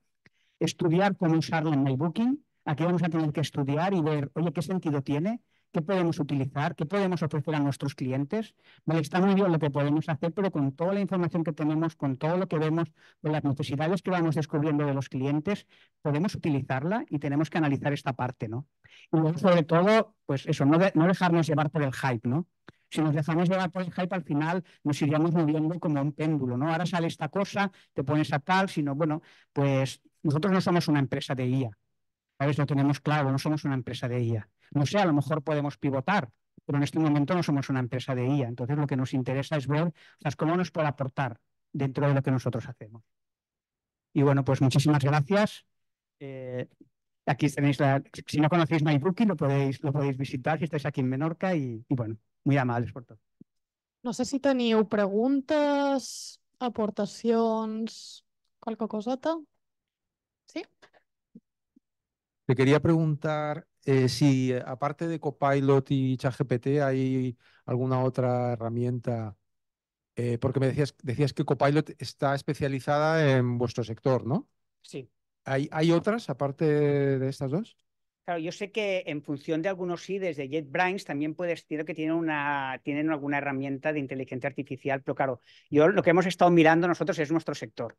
estudiar cómo usarlo en MyBooking. Aquí vamos a tener que estudiar y ver, oye, ¿qué sentido tiene? qué podemos utilizar, qué podemos ofrecer a nuestros clientes. está muy bien lo que podemos hacer, pero con toda la información que tenemos, con todo lo que vemos, con las necesidades que vamos descubriendo de los clientes, podemos utilizarla y tenemos que analizar esta parte, ¿no? Y luego, sobre todo, pues eso, no, dejarnos llevar por el hype, ¿no? si nos dejamos llevar por el hype, al final nos iríamos moviendo como un péndulo, ¿no? Ahora sale esta cosa, te pones a tal, sino, bueno, pues nosotros no somos una empresa de IA, veces Lo tenemos claro, no somos una empresa de IA. No sé, a lo mejor podemos pivotar, pero en este momento no somos una empresa de IA. Entonces, lo que nos interesa es ver las cómo nos puede aportar dentro de lo que nosotros hacemos. Y bueno, pues muchísimas gracias. Eh, aquí tenéis la... Si no conocéis MyBookie, lo podéis, lo podéis visitar si estáis aquí en Menorca y, bueno, muy amables por todo. No sé si teniu preguntas aportaciones cualquier cosa. Sí? Te quería preguntar eh, si eh, aparte de Copilot y ChatGPT hay alguna otra herramienta, eh, porque me decías, decías que Copilot está especializada en vuestro sector, ¿no? Sí. ¿Hay, ¿Hay otras aparte de estas dos? Claro, yo sé que en función de algunos sí, desde JetBrains también puede decir que tienen, una, tienen alguna herramienta de inteligencia artificial, pero claro, yo lo que hemos estado mirando nosotros es nuestro sector.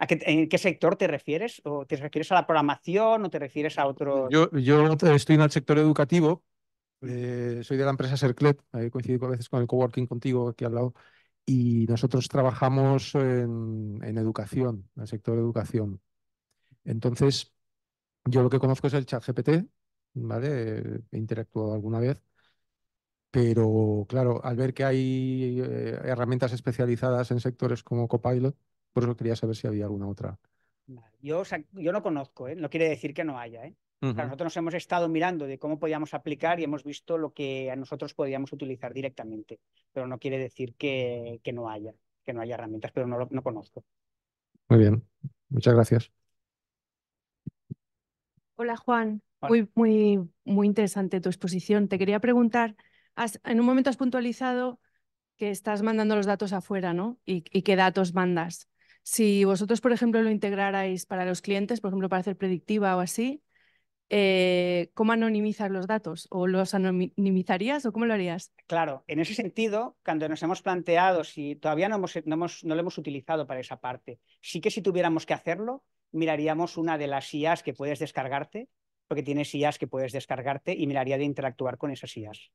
¿En qué sector te refieres? ¿O te refieres a la programación o te refieres a otro...? Yo, estoy en el sector educativo, eh, soy de la empresa Serclet, he coincidido a veces con el coworking contigo aquí al lado, y nosotros trabajamos en, educación, en el sector de educación. Entonces, yo lo que conozco es el chat GPT, ¿vale? He interactuado alguna vez, pero claro, al ver que hay eh, herramientas especializadas en sectores como Copilot, por eso quería saber si había alguna otra. Yo, no conozco, ¿eh? no quiere decir que no haya. ¿eh? nosotros nos hemos estado mirando de cómo podíamos aplicar y hemos visto lo que a nosotros podíamos utilizar directamente, pero no quiere decir que, no haya, que no haya herramientas, pero no lo conozco. Muy bien, muchas gracias. Hola Juan, Muy, muy, muy interesante tu exposición. Te quería preguntar, en un momento has puntualizado que estás mandando los datos afuera, ¿no? y qué datos mandas. Si vosotros, por ejemplo, lo integrarais para los clientes, por ejemplo, para hacer predictiva o así, eh, ¿cómo anonimizar los datos? ¿O los anonimizarías o cómo lo harías? Claro, en ese sentido, cuando nos hemos planteado, si todavía no, no, no lo hemos utilizado para esa parte, sí que si tuviéramos que hacerlo, miraríamos una de las IAs que puedes descargarte, porque tienes IAs que puedes descargarte y miraría de interactuar con esas IAs.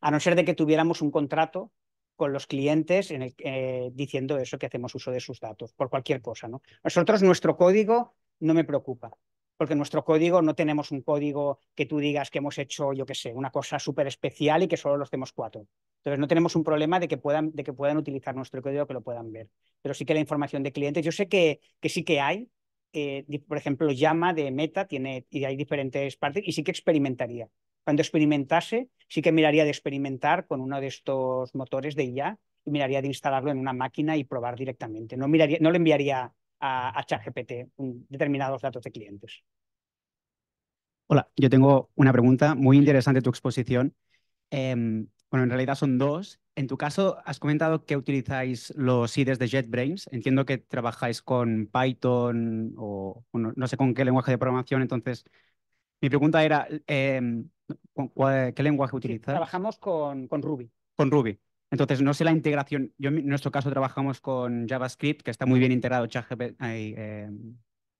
A no ser de que tuviéramos un contrato con los clientes en eh, diciendo eso, que hacemos uso de sus datos, por cualquier cosa. ¿no? Nosotros, nuestro código no me preocupa, porque nuestro código no tenemos un código que tú digas que hemos hecho, yo qué sé, una cosa súper especial y que solo los tenemos cuatro. Entonces no tenemos un problema de que puedan, de que puedan utilizar nuestro código, que lo puedan ver. Pero sí que la información de clientes, yo sé que, que sí que hay, eh, por ejemplo, llama de Meta, tiene, y hay diferentes partes, y sí que experimentaría. Cuando experimentase, sí que miraría de experimentar con uno de estos motores de IA y miraría de instalarlo en una máquina y probar directamente. No, miraría, no le enviaría a, a ChatGPT determinados datos de clientes. Hola, yo tengo una pregunta muy interesante tu exposición. Em, bueno, en realidad son dos. En tu caso, has comentado que utilizáis los IDEs de JetBrains. Entiendo que trabajáis con Python o, no, sé con qué lenguaje de programación, entonces mi pregunta era, em, ¿qué lenguaje utilizas? trabajamos con, con Ruby. Con Ruby. Entonces, no sé la integración. Yo en nuestro caso trabajamos con JavaScript, que está muy bien integrado em,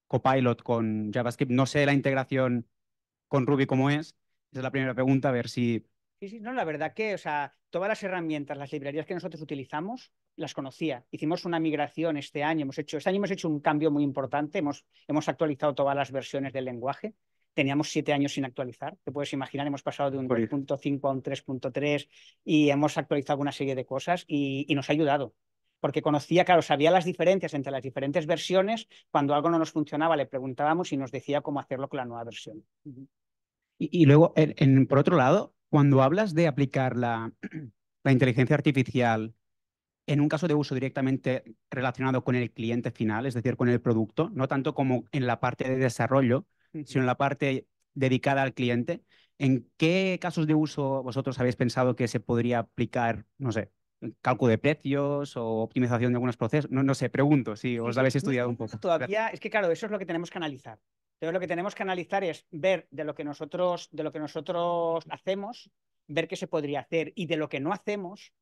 Copilot con JavaScript. No sé la integración con Ruby cómo es. Esa es la primera pregunta, a ver si... Sí, sí, no, la verdad que, o sea, todas las herramientas, las librerías que nosotros utilizamos, las conocía. Hicimos una migración este año, hemos hecho, este año hemos hecho un cambio muy importante, hemos, hemos actualizado todas las versiones del lenguaje teníamos siete años sin actualizar. Te puedes imaginar, hemos pasado de un 3.5 a un 3.3 y hemos actualizado una serie de cosas y, nos ha ayudado porque conocía, claro, sabía las diferencias entre las diferentes versiones. Cuando algo no nos funcionaba, le preguntábamos y nos decía cómo hacerlo con la nueva versión. Y, luego, por otro lado, cuando hablas de aplicar [clears throat] la, inteligencia artificial en un caso de uso directamente relacionado con el cliente final, es decir, con el producto, no tanto como en la parte de desarrollo, sino en la parte dedicada al cliente. ¿En qué casos de uso vosotros habéis pensado que se podría aplicar, no sé, cálculo de precios o optimización de algunos procesos? No, sé, pregunto si os habéis estudiado un poco. Todavía, es que claro, eso es lo que tenemos que analizar. Entonces lo que tenemos que analizar es ver de lo que nosotros, de lo que nosotros hacemos, ver qué se podría hacer y de lo que no hacemos,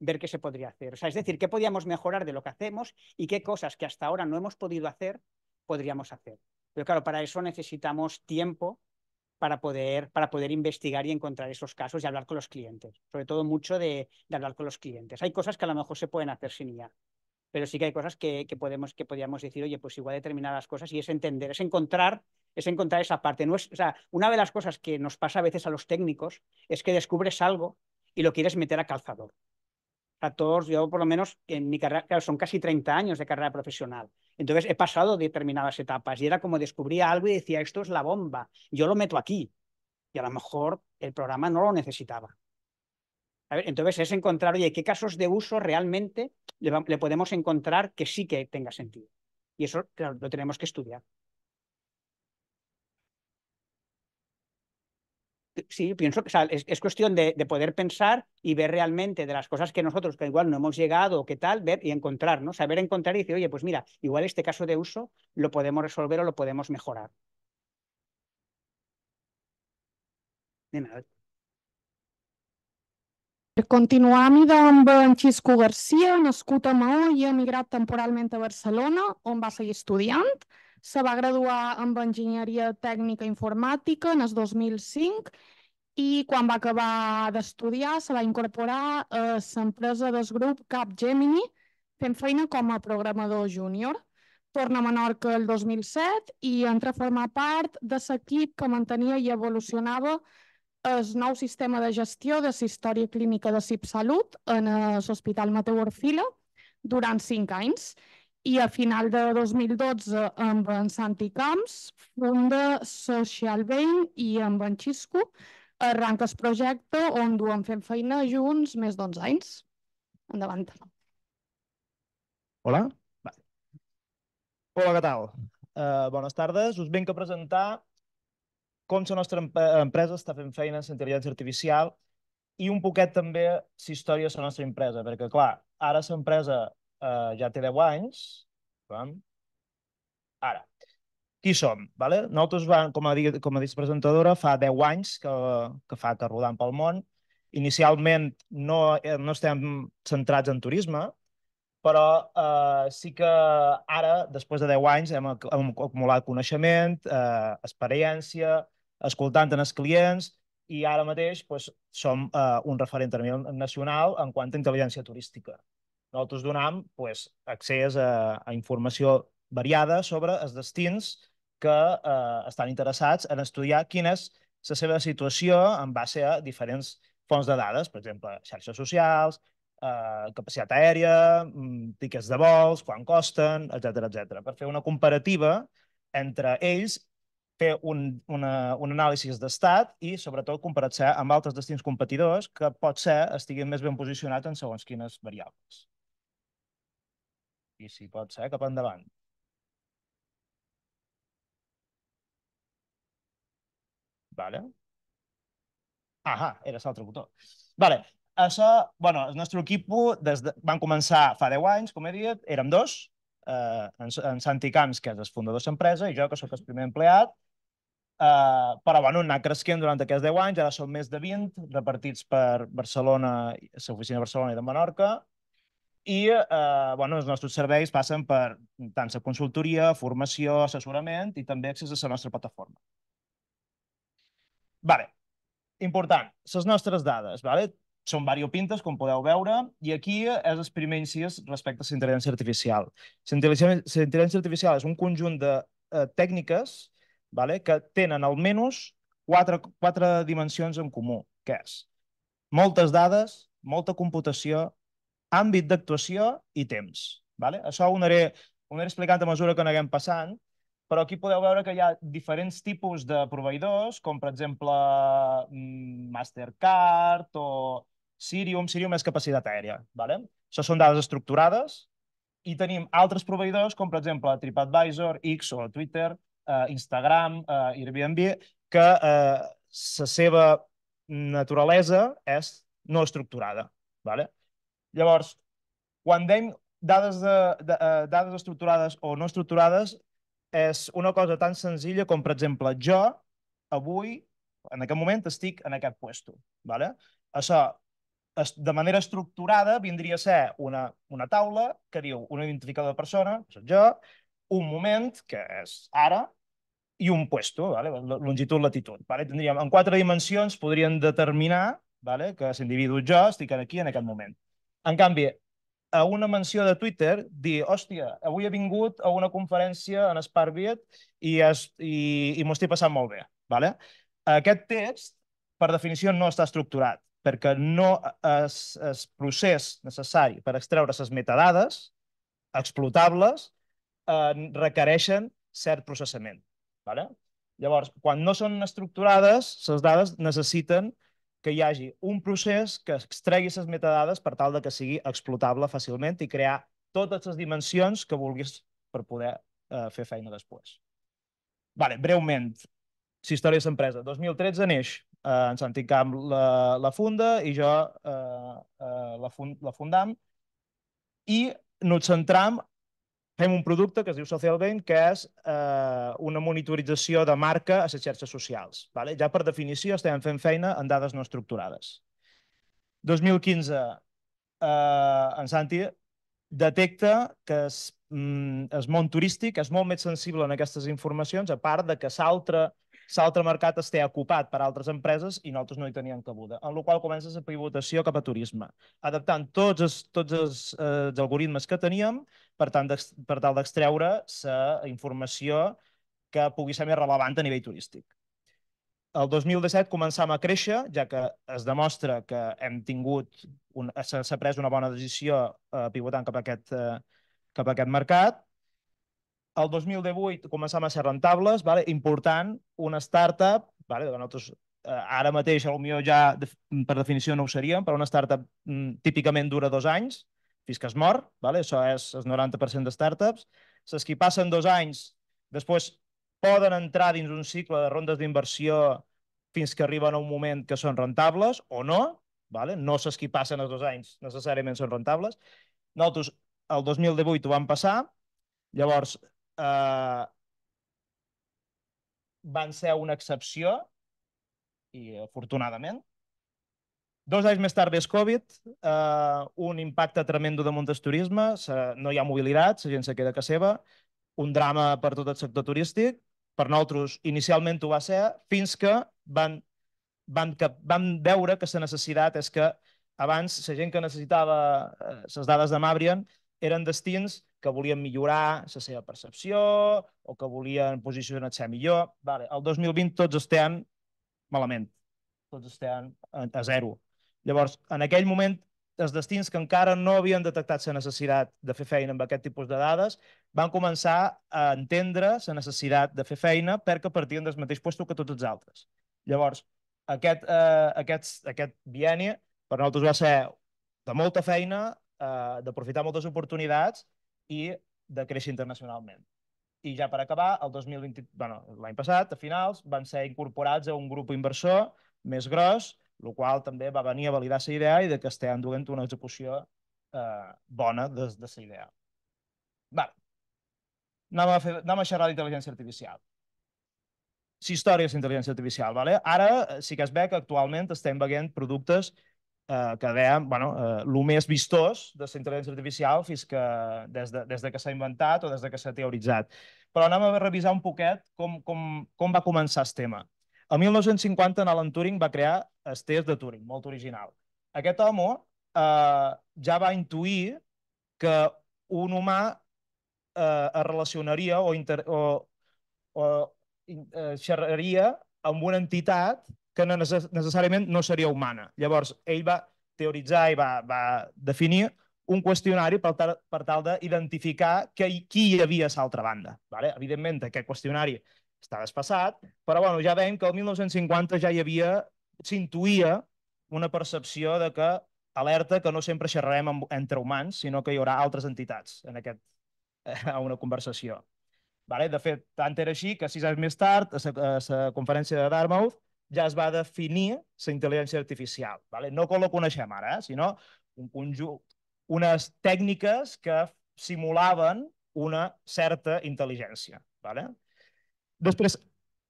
ver qué se podría hacer. O sea, es decir, qué podíamos mejorar de lo que hacemos y qué cosas que hasta ahora no hemos podido hacer, podríamos hacer. Pero claro, para eso necesitamos tiempo para poder, para poder investigar y encontrar esos casos y hablar con los clientes. Sobre todo mucho de, hablar con los clientes. Hay cosas que a lo mejor se pueden hacer sin IA, pero sí que hay cosas que, que podemos, que podríamos decir, oye, pues igual determinadas cosas y es entender, es encontrar, es encontrar esa parte. No es, sea, una de las cosas que nos pasa a veces a los técnicos es que descubres algo y lo quieres meter a calzador. A todos, yo por lo menos en mi carrera, son casi 30 años de carrera profesional. Entonces he pasado determinadas etapas y era como descubría algo y decía, esto es la bomba, yo lo meto aquí. Y a lo mejor el programa no lo necesitaba. entonces es encontrar, oye, ¿qué casos de uso realmente le, le podemos encontrar que sí que tenga sentido? Y eso, claro, lo tenemos que estudiar. Sí, pienso que es, cuestión de, poder pensar y ver realmente de las cosas que nosotros, que igual no hemos llegado o qué tal, ver y encontrar, ¿no? Saber encontrar y decir, oye, pues mira, igual este caso de uso lo podemos resolver o lo podemos mejorar. De nada. Per continuar García en García, Garcia, nascut a a Barcelona, on va seguir estudiant. Se va graduar en Enginyeria Tècnica Informàtica en el 2005 i quan va acabar d'estudiar se va incorporar a l'empresa del grup Capgemini fent feina com a programador júnior. Torna a Menorca el 2007 i entra a formar part de l'equip que mantenia i evolucionava el nou sistema de gestió de la història clínica de CIP Salut en l'Hospital Mateu Orfila durant cinc anys i a final de 2012 amb en Santi Camps funda Social Bain i amb en Xisco arranca el projecte on duen fent feina junts més d'11 anys. Endavant. Hola. Hola, què tal? Eh, bones tardes. Us venc a presentar com la nostra empresa està fent feina en intel·ligència artificial i un poquet també la història de la nostra empresa, perquè, clar, ara l'empresa eh, ja té 10 anys. Vam. Ara, qui som? Vale? Nosaltres, vam, com a, com a presentadora, fa 10 anys que, que fa que rodant pel món. Inicialment no, eh, no estem centrats en turisme, però eh, sí que ara, després de 10 anys, hem, hem acumulat coneixement, eh, experiència, escoltant els clients, i ara mateix doncs, som eh, un referent a nivell nacional en quant a intel·ligència turística. Nosaltres donem pues, accés a, a informació variada sobre els destins que eh, estan interessats en estudiar quina és la seva situació en base a diferents fonts de dades, per exemple, xarxes socials, eh, capacitat aèria, mm, tiquets de vols, quan costen, etc etc. per fer una comparativa entre ells, fer un, una, un anàlisi d'estat i, sobretot, comparar-se amb altres destins competidors que potser estiguin més ben posicionats en segons quines variables i si pot ser, cap endavant. Vale. Ahà, era l'altre botó. Vale. Això, bueno, el nostre equip des de... van començar fa 10 anys, com he dit, érem dos, eh, en, en Santi Camps, que és el fundador de l'empresa, i jo, que sóc el primer empleat, Uh, però bueno, anar cresquent durant aquests 10 anys, ara són més de 20, repartits per Barcelona, l'oficina de Barcelona i de Menorca, i eh, bueno, els nostres serveis passen per tant la consultoria, formació, assessorament i també accés a la nostra plataforma. Vale. Important, les nostres dades. Vale? Són variopintes, com podeu veure, i aquí és el primer incís respecte a la intel·ligència artificial. La intel·ligència artificial és un conjunt de eh, tècniques vale? que tenen almenys quatre, quatre dimensions en comú, que és moltes dades, molta computació, àmbit d'actuació i temps. Vale? Això ho aniré, ho aniré explicant a mesura que anem passant, però aquí podeu veure que hi ha diferents tipus de proveïdors, com per exemple mm, Mastercard o Sirium. Sirium és capacitat aèria. Vale? Això són dades estructurades i tenim altres proveïdors, com per exemple TripAdvisor, X o Twitter, eh, Instagram, eh, Airbnb, que eh, la seva naturalesa és no estructurada. Vale? Llavors, quan dèiem dades, de, de, uh, dades estructurades o no estructurades, és una cosa tan senzilla com, per exemple, jo avui, en aquest moment, estic en aquest puesto. ¿vale? Això, de manera estructurada, vindria a ser una, una taula que diu un identificador de persona, que jo, un moment, que és ara, i un puesto, vale? longitud, latitud. Vale? Tindríem, en quatre dimensions podrien determinar vale? que l'individu jo estic aquí en aquest moment. En canvi, a una menció de Twitter, dir, hòstia, avui he vingut a una conferència en Sparviet i, es, i, i m'ho estic passant molt bé. Vale? Aquest text, per definició, no està estructurat perquè no és el procés necessari per extreure les metadades explotables eh, requereixen cert processament. Vale? Llavors, quan no són estructurades, les dades necessiten que hi hagi un procés que extregui les metadades per tal de que sigui explotable fàcilment i crear totes les dimensions que vulguis per poder eh, fer feina després. Vale, breument, si històries d'empresa. 2013 neix eh, en Santi Camp la, la funda i jo eh, eh, la, fund, la fundam i ens centram fem un producte que es diu Social Bank, que és eh, una monitorització de marca a les xarxes socials. Vale? Ja per definició estem fent feina en dades no estructurades. 2015, eh, en Santi detecta que es, mm, el món turístic, és molt més sensible en aquestes informacions, a part de que l'altre l'altre mercat es té ocupat per altres empreses i nosaltres no hi teníem cabuda, en la qual comença la pivotació cap a turisme, adaptant tots els, tots els, eh, els algoritmes que teníem per, tant per tal d'extreure la informació que pugui ser més relevant a nivell turístic. El 2017 començam a créixer, ja que es demostra que hem tingut, s'ha pres una bona decisió eh, pivotant cap a aquest, eh, cap a aquest mercat, el 2018 començàvem a ser rentables, vale? important, una startup, vale? que nosaltres eh, ara mateix potser ja de, per definició no ho seríem, però una startup mm, típicament dura dos anys, fins que es mor, vale? això és el 90% de startups. Les que passen dos anys, després poden entrar dins un cicle de rondes d'inversió fins que arriben a un moment que són rentables o no, vale? no les que passen els dos anys necessàriament són rentables. Nosaltres el 2018 ho vam passar, llavors eh, van ser una excepció, i afortunadament. Dos anys més tard ves Covid, eh, un impacte tremendo damunt del turisme, no hi ha mobilitat, la gent se queda a casa seva, un drama per tot el sector turístic, per nosaltres inicialment ho va ser, fins que van, van, veure que la necessitat és que abans la gent que necessitava eh, les dades de Mabrian eren destins que volien millorar la seva percepció o que volien posicionar-se millor. Vale, el 2020 tots estan malament, tots estan a, a zero. Llavors, en aquell moment, els destins que encara no havien detectat la necessitat de fer feina amb aquest tipus de dades van començar a entendre la necessitat de fer feina perquè partien del mateix lloc que tots els altres. Llavors, aquest, eh, aquest, aquest bienni per nosaltres va ser de molta feina, eh, d'aprofitar moltes oportunitats i de créixer internacionalment. I ja per acabar, el 2020, bueno, l'any passat, a finals, van ser incorporats a un grup inversor més gros, el qual també va venir a validar la idea i de que estem duent una execució eh, bona des de la idea. Va, anem a, fer, anem a xerrar d'intel·ligència artificial. Si història és intel·ligència artificial, vale? ara eh, sí que es ve que actualment estem veient productes eh, que dèiem, bueno, eh, el més vistós de la intel·ligència artificial fins que, des, de, des de que s'ha inventat o des de que s'ha teoritzat. Però anem a revisar un poquet com, com, com va començar el tema. El 1950, en Alan Turing va crear el test de Turing, molt original. Aquest home eh, ja va intuir que un humà eh, es relacionaria o, inter, o, o eh, xerraria amb una entitat que no necess necessàriament no seria humana. Llavors, ell va teoritzar i va, va definir un qüestionari per tal, per tal d'identificar qui hi havia a l'altra banda. Vale? Evidentment, aquest qüestionari està despassat, però bueno, ja veiem que el 1950 ja hi havia, s'intuïa una percepció de que alerta que no sempre xerrarem amb, entre humans, sinó que hi haurà altres entitats en aquest, eh, a una conversació. Vale? De fet, tant era així que sis anys més tard, a la conferència de Dartmouth, ja es va definir la intel·ligència artificial. Vale? No com la coneixem ara, eh? sinó un conjunt, unes tècniques que simulaven una certa intel·ligència. Vale? Després,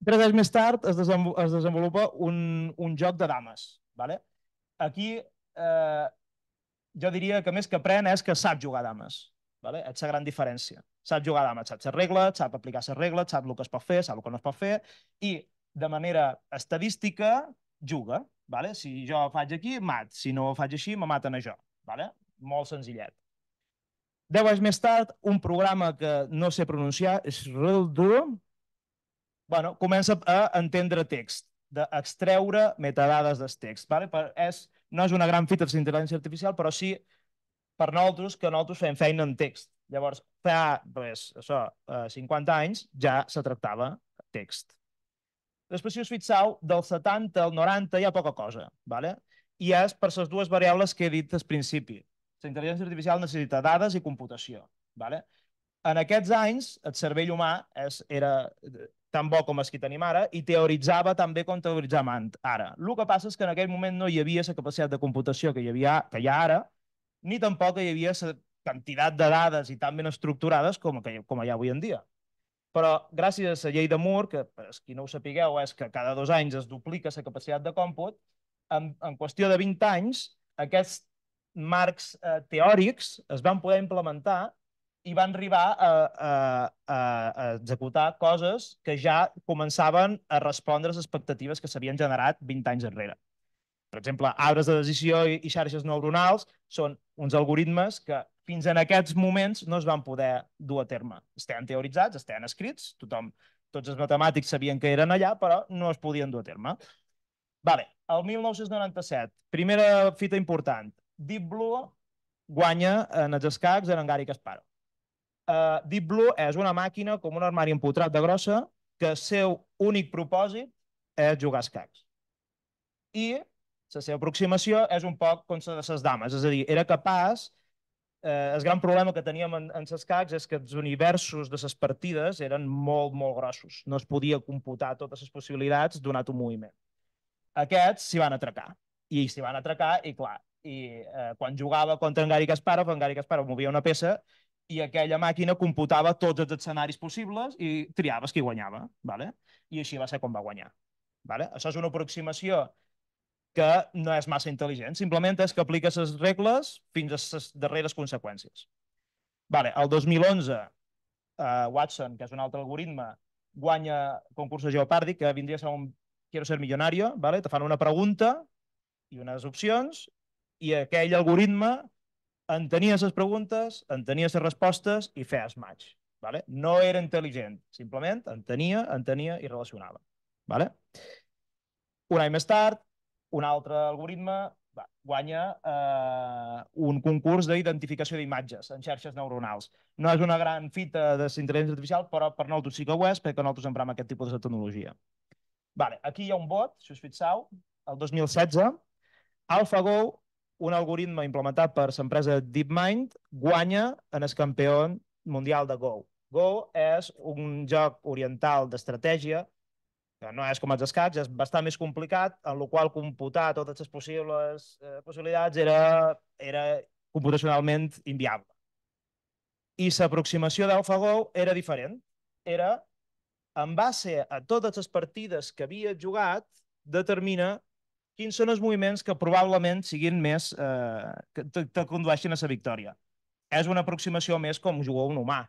tres anys més tard, es, es desenvolupa un, un joc de dames. Vale? Aquí, eh, jo diria que més que pren és que sap jugar a dames. Vale? És la gran diferència. Sap jugar a dames, sap les regles, sap aplicar les regles, sap el que es pot fer, sap el que no es pot fer, i de manera estadística, juga. Vale? Si jo faig aquí, mat. Si no faig així, me maten a jo. Vale? Molt senzillet. Deu anys més tard, un programa que no sé pronunciar, és Real bueno, comença a entendre text, d'extreure metadades del text. Vale? Per, és, no és una gran fita de intel·ligència artificial, però sí per nosaltres, que nosaltres fem feina en text. Llavors, fa pues, això, 50 eh, anys ja se tractava text. Després, si us fixeu, del 70 al 90 hi ha poca cosa, ¿vale? i és per les dues variables que he dit al principi. La intel·ligència artificial necessita dades i computació. ¿vale? En aquests anys, el cervell humà és, era eh, tan bo com el que tenim ara i teoritzava tan bé com teoritzam ara. El que passa és que en aquell moment no hi havia la capacitat de computació que hi, havia, que hi ha ara, ni tampoc hi havia la quantitat de dades i tan ben estructurades com, que, com hi ha avui en dia però gràcies a la llei de Moore, que per qui no ho sapigueu és que cada dos anys es duplica la capacitat de còmput, en, en qüestió de 20 anys aquests marcs eh, teòrics es van poder implementar i van arribar a, a, a, executar coses que ja començaven a respondre a les expectatives que s'havien generat 20 anys enrere. Per exemple, arbres de decisió i, i xarxes neuronals són uns algoritmes que fins en aquests moments no es van poder dur a terme. Estan teoritzats, estan escrits, tothom, tots els matemàtics sabien que eren allà, però no es podien dur a terme. Vale, el 1997, primera fita important, Deep Blue guanya en els escacs en Angari Kasparov. Uh, Deep Blue és una màquina com un armari empotrat de grossa que el seu únic propòsit és jugar escacs. I la seva aproximació és un poc com la de les dames, és a dir, era capaç eh, el gran problema que teníem en, en ses cacs és que els universos de les partides eren molt, molt grossos. No es podia computar totes les possibilitats donat un moviment. Aquests s'hi van atracar. I s'hi van atracar, i clar, i eh, quan jugava contra en Gary Kasparov, en Gary Kasparov movia una peça i aquella màquina computava tots els escenaris possibles i triaves qui guanyava. Vale? I així va ser com va guanyar. Vale? Això és una aproximació que no és massa intel·ligent, simplement és que aplica les regles fins a les darreres conseqüències. Vale, el 2011, uh, eh, Watson, que és un altre algoritme, guanya concurs de Geopardy, que vindria a ser un Quiero ser millonario, vale? te fan una pregunta i unes opcions, i aquell algoritme entenia les preguntes, entenia les respostes i feia els match. Vale? No era intel·ligent, simplement entenia, entenia i relacionava. Vale? Un any més tard, un altre algoritme va, guanya eh, un concurs d'identificació d'imatges en xarxes neuronals. No és una gran fita de intel·ligència artificial, però per nosaltres sí que ho és, perquè nosaltres emprem aquest tipus de tecnologia. Vale, aquí hi ha un bot, si us fixeu, el 2016, AlphaGo, un algoritme implementat per l'empresa DeepMind, guanya en el campió mundial de Go. Go és un joc oriental d'estratègia Eh, no és com els escacs, és bastant més complicat, en la qual computar totes les possibles eh, possibilitats era, era computacionalment inviable. I l'aproximació d'AlphaGo era diferent. Era, en base a totes les partides que havia jugat, determina quins són els moviments que probablement siguin més... Eh, que te, te condueixin a la victòria. És una aproximació més com jugar un humà.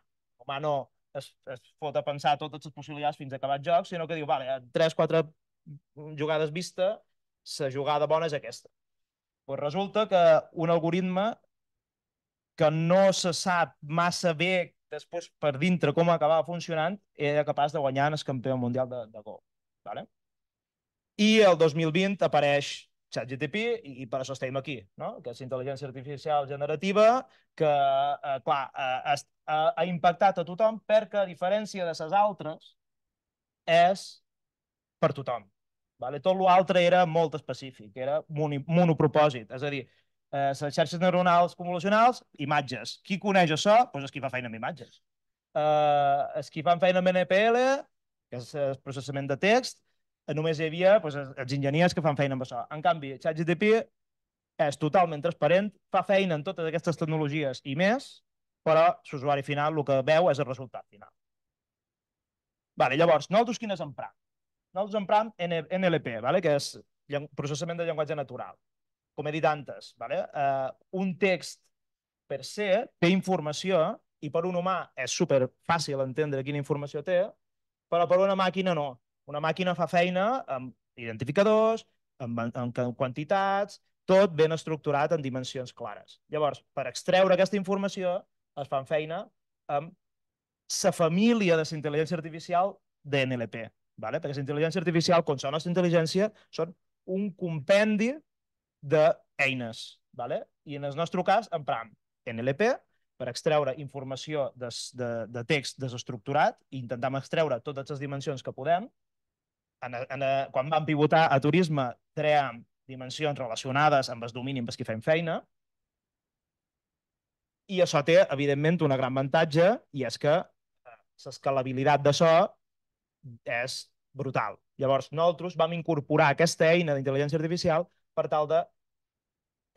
Humà no, es, es fot a pensar totes les possibilitats fins a acabar el joc, sinó que diu, vale, 3-4 jugades vista, la jugada bona és aquesta. Pues resulta que un algoritme que no se sap massa bé després per dintre com acabava funcionant, era capaç de guanyar en el campió mundial de, de Go. Vale? I el 2020 apareix ChatGTP i, i per això estem aquí, no? que és intel·ligència artificial generativa, que, eh, clar, eh, ha impactat a tothom perquè, a diferència de les altres, és per tothom. Vale? Tot l'altre era molt específic, era monopropòsit. És a dir, eh, les xarxes neuronals convolucionals, imatges. Qui coneix això? Doncs és qui fa feina amb imatges. Eh, és qui fan feina amb NPL, que és el processament de text, només hi havia pues, doncs, els enginyers que fan feina amb això. En canvi, ChatGTP és totalment transparent, fa feina en totes aquestes tecnologies i més, però l'usuari final el que veu és el resultat final. Vale, llavors, nosaltres quines empram? Nosaltres empram NLP, vale? que és processament de llenguatge natural. Com he dit antes, vale? uh, un text per se té informació i per un humà és super fàcil entendre quina informació té, però per una màquina no. Una màquina fa feina amb identificadors, amb, amb quantitats, tot ben estructurat en dimensions clares. Llavors, per extreure aquesta informació, es fan feina amb la família de la intel·ligència artificial d'NLP. Vale? Perquè la intel·ligència artificial, com la nostra intel·ligència, són un compendi d'eines. Vale? I en el nostre cas, empram NLP per extreure informació des, de, de text desestructurat i intentam extreure totes les dimensions que podem. En, en, quan vam pivotar a turisme, cream dimensions relacionades amb el domini amb el que fem feina, i això té, evidentment, un gran avantatge, i és que eh, l'escalabilitat d'això és brutal. Llavors, nosaltres vam incorporar aquesta eina d'intel·ligència artificial per tal de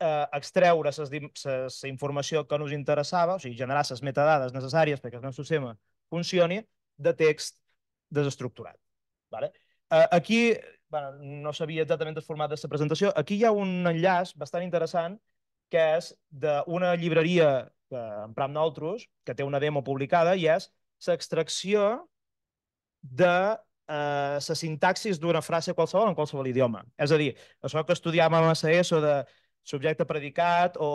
eh, extreure la informació que ens interessava, o sigui, generar les metadades necessàries perquè el nostre sistema funcioni, de text desestructurat. Vale? Eh, aquí, bueno, no sabia exactament el format de la presentació, aquí hi ha un enllaç bastant interessant que és d'una llibreria que eh, Pram nosaltres, que té una demo publicada, i és l'extracció de eh, la sintaxis d'una frase qualsevol en qualsevol idioma. És a dir, això que estudiàvem a l'ACS de subjecte predicat o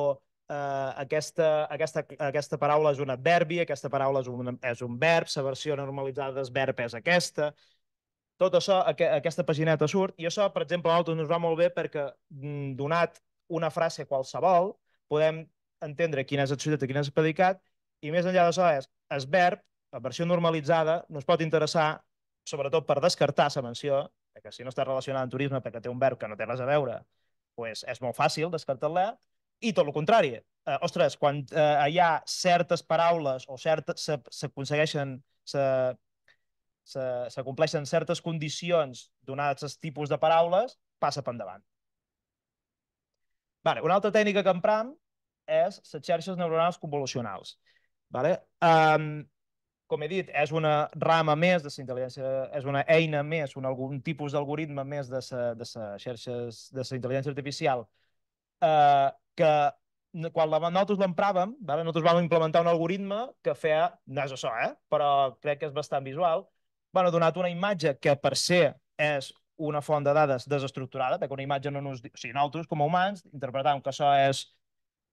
eh, aquesta, aquesta, aquesta paraula és un adverbi, aquesta paraula és un, és un verb, la versió normalitzada del verb és aquesta, tot això, aqu aquesta pagineta surt, i això, per exemple, a nosaltres ens va molt bé perquè, mm, donat una frase qualsevol, podem entendre quina és activitat i quin és el predicat, i més enllà d'això és el verb, la versió normalitzada, no es pot interessar, sobretot per descartar la menció, que si no està relacionada amb turisme perquè té un verb que no té res a veure, pues és molt fàcil descartar-la, i tot el contrari. Eh, ostres, quan eh, hi ha certes paraules o certes s'aconsegueixen, s'acompleixen certes condicions donades els tipus de paraules, passa per endavant. Vale, una altra tècnica que emprem és les xarxes neuronals convolucionals. Vale? Um, com he dit, és una rama més de la intel·ligència, és una eina més, un algun tipus d'algoritme més de la de xarxes, de la intel·ligència artificial, eh, que quan la, nosaltres l'empràvem, vale? nosaltres vam implementar un algoritme que feia, no és això, eh? però crec que és bastant visual, bueno, donat una imatge que per ser és una font de dades desestructurada, perquè una imatge no ens... O sigui, nosaltres, com a humans, interpretam que això és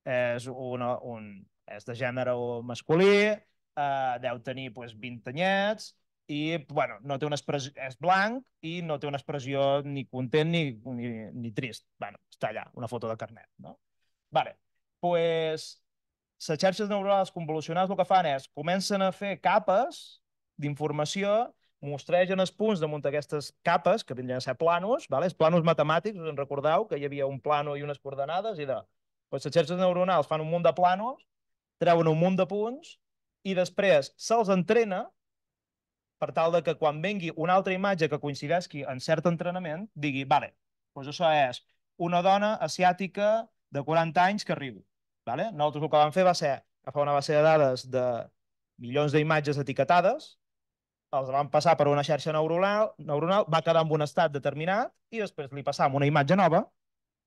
és, una, un, és de gènere masculí, eh, deu tenir pues, 20 anyets, i bueno, no té una expressió, és blanc i no té una expressió ni content ni, ni, ni trist. Bueno, està allà, una foto de carnet. No? Vale. Pues, les xarxes neuronals convolucionals el que fan és comencen a fer capes d'informació, mostregen els punts damunt d'aquestes capes, que vindrien a ser planos, vale? els planos matemàtics, us en recordeu que hi havia un plano i unes coordenades, i de Pues doncs les xarxes neuronals fan un munt de planos, treuen un munt de punts i després se'ls entrena per tal de que quan vengui una altra imatge que coincideixi en cert entrenament, digui, vale, doncs això és una dona asiàtica de 40 anys que riu. Vale? Nosaltres el que vam fer va ser agafar una base de dades de milions d'imatges etiquetades, els vam passar per una xarxa neuronal, neuronal va quedar en un estat determinat i després li passam una imatge nova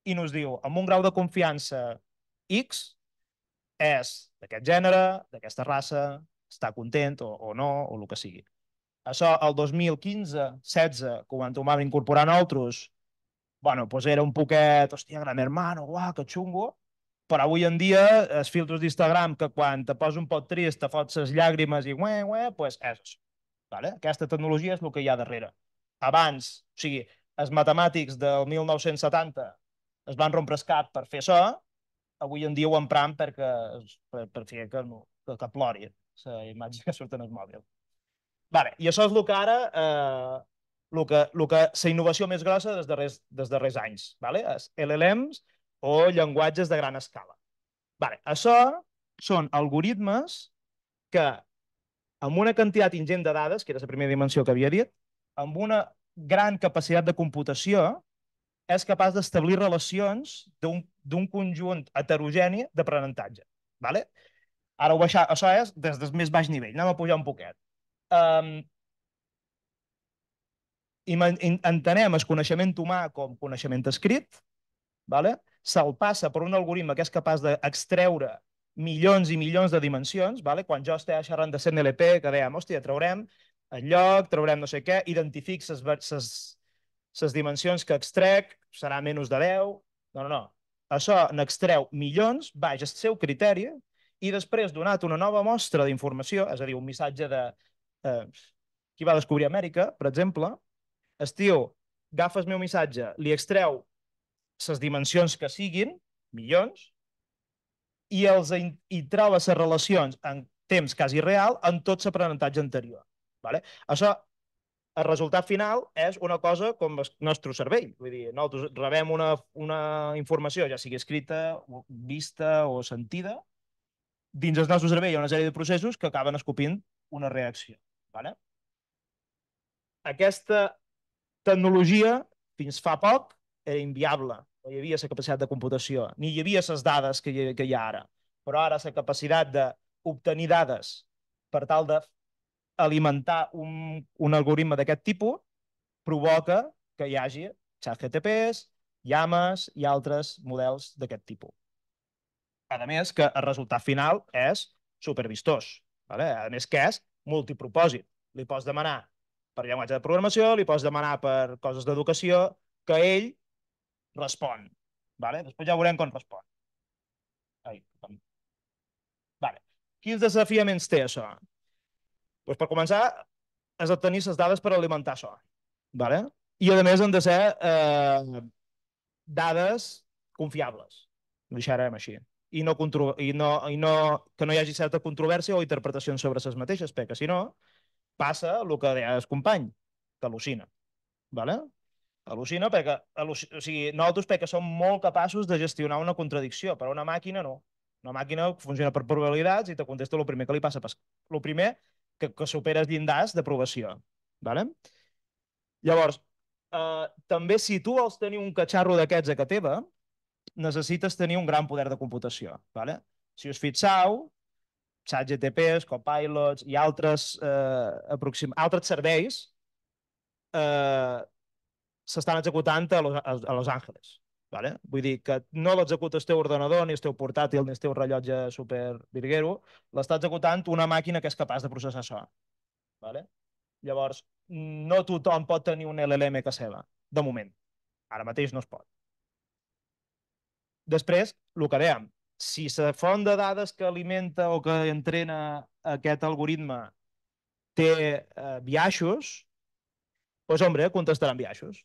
i nos diu amb un grau de confiança X és d'aquest gènere, d'aquesta raça, està content o, o no, o el que sigui. Això el 2015-16, quan ho vam incorporar nosaltres, bueno, pues doncs era un poquet, hòstia, gran hermano, guau, que xungo, però avui en dia els filtres d'Instagram que quan te posa un pot trist te fots les llàgrimes i ué, ué, doncs és això. Vale? Aquesta tecnologia és el que hi ha darrere. Abans, o sigui, els matemàtics del 1970 es van rompre el cap per fer això, avui en dia ho empran perquè, per, per fer que, no, que, que plori la imatge que surt en el mòbil. Vale, I això és el que ara, eh, que, que, la innovació més grossa dels darrers, dels darrers anys, vale? Els LLMs o llenguatges de gran escala. Vale, això són algoritmes que amb una quantitat ingent de dades, que era la primera dimensió que havia dit, amb una gran capacitat de computació, és capaç d'establir relacions d'un conjunt heterogeni d'aprenentatge. Vale? Ara ho baixar, això és des del més baix nivell, anem a pujar un poquet. Um, i entenem el coneixement humà com coneixement escrit, vale? se'l passa per un algoritme que és capaç d'extreure milions i milions de dimensions, vale? quan jo estic xerrant de CNLP, que dèiem, hòstia, traurem el lloc, traurem no sé què, identifico ses, ses, les dimensions que extrec serà menys de 10, no, no, no. Això n'extreu milions, baix el seu criteri, i després donat una nova mostra d'informació, és a dir, un missatge de eh, qui va descobrir Amèrica, per exemple, es diu, agafa el meu missatge, li extreu les dimensions que siguin, milions, i els hi troba les relacions en temps quasi real en tot l'aprenentatge anterior. Vale? Això el resultat final és una cosa com el nostre cervell. Vull dir, nosaltres rebem una, una informació, ja sigui escrita, o vista o sentida, dins el nostre cervell hi ha una sèrie de processos que acaben escopint una reacció. Vale? Aquesta tecnologia, fins fa poc, era inviable. No hi havia la capacitat de computació, ni hi havia les dades que hi, que hi ha ara. Però ara la capacitat d'obtenir dades per tal de alimentar un, un algoritme d'aquest tipus provoca que hi hagi GTPs, llames i altres models d'aquest tipus. A més, que el resultat final és supervistós. Vale? A més, que és multipropòsit. Li pots demanar per llenguatge de programació, li pots demanar per coses d'educació, que ell respon. Vale? Després ja veurem com respon. Ai, com... Vale. Quins desafiaments té això? Doncs per començar, has de tenir les dades per alimentar això. Vale? I, a més, han de ser eh, dades confiables. Ho deixarem així. I no, i no, i no, que no hi hagi certa controvèrsia o interpretacions sobre les mateixes, perquè si no, passa el que deia el company, que al·lucina. Vale? Al·lucina perquè al·luc... o sigui, nosaltres perquè som molt capaços de gestionar una contradicció, però una màquina no. Una màquina funciona per probabilitats i te contesta el primer que li passa. El primer que, que superes llindars d'aprovació. Vale? Llavors, eh, també si tu vols tenir un catxarro d'aquests a que teva, necessites tenir un gran poder de computació. Vale? Si us fixeu, ChatGTPs, Copilots i altres, eh, aproxim... altres serveis eh, s'estan executant a Los, a Los Angeles. Vale? Vull dir que no l'executa el teu ordenador, ni el teu portàtil, ni el teu rellotge super virguero, l'està executant una màquina que és capaç de processar això. Vale? Llavors, no tothom pot tenir un LLM que seva, de moment. Ara mateix no es pot. Després, el que dèiem, si la font de dades que alimenta o que entrena aquest algoritme té eh, biaixos, doncs, pues, hombre, contestaran biaixos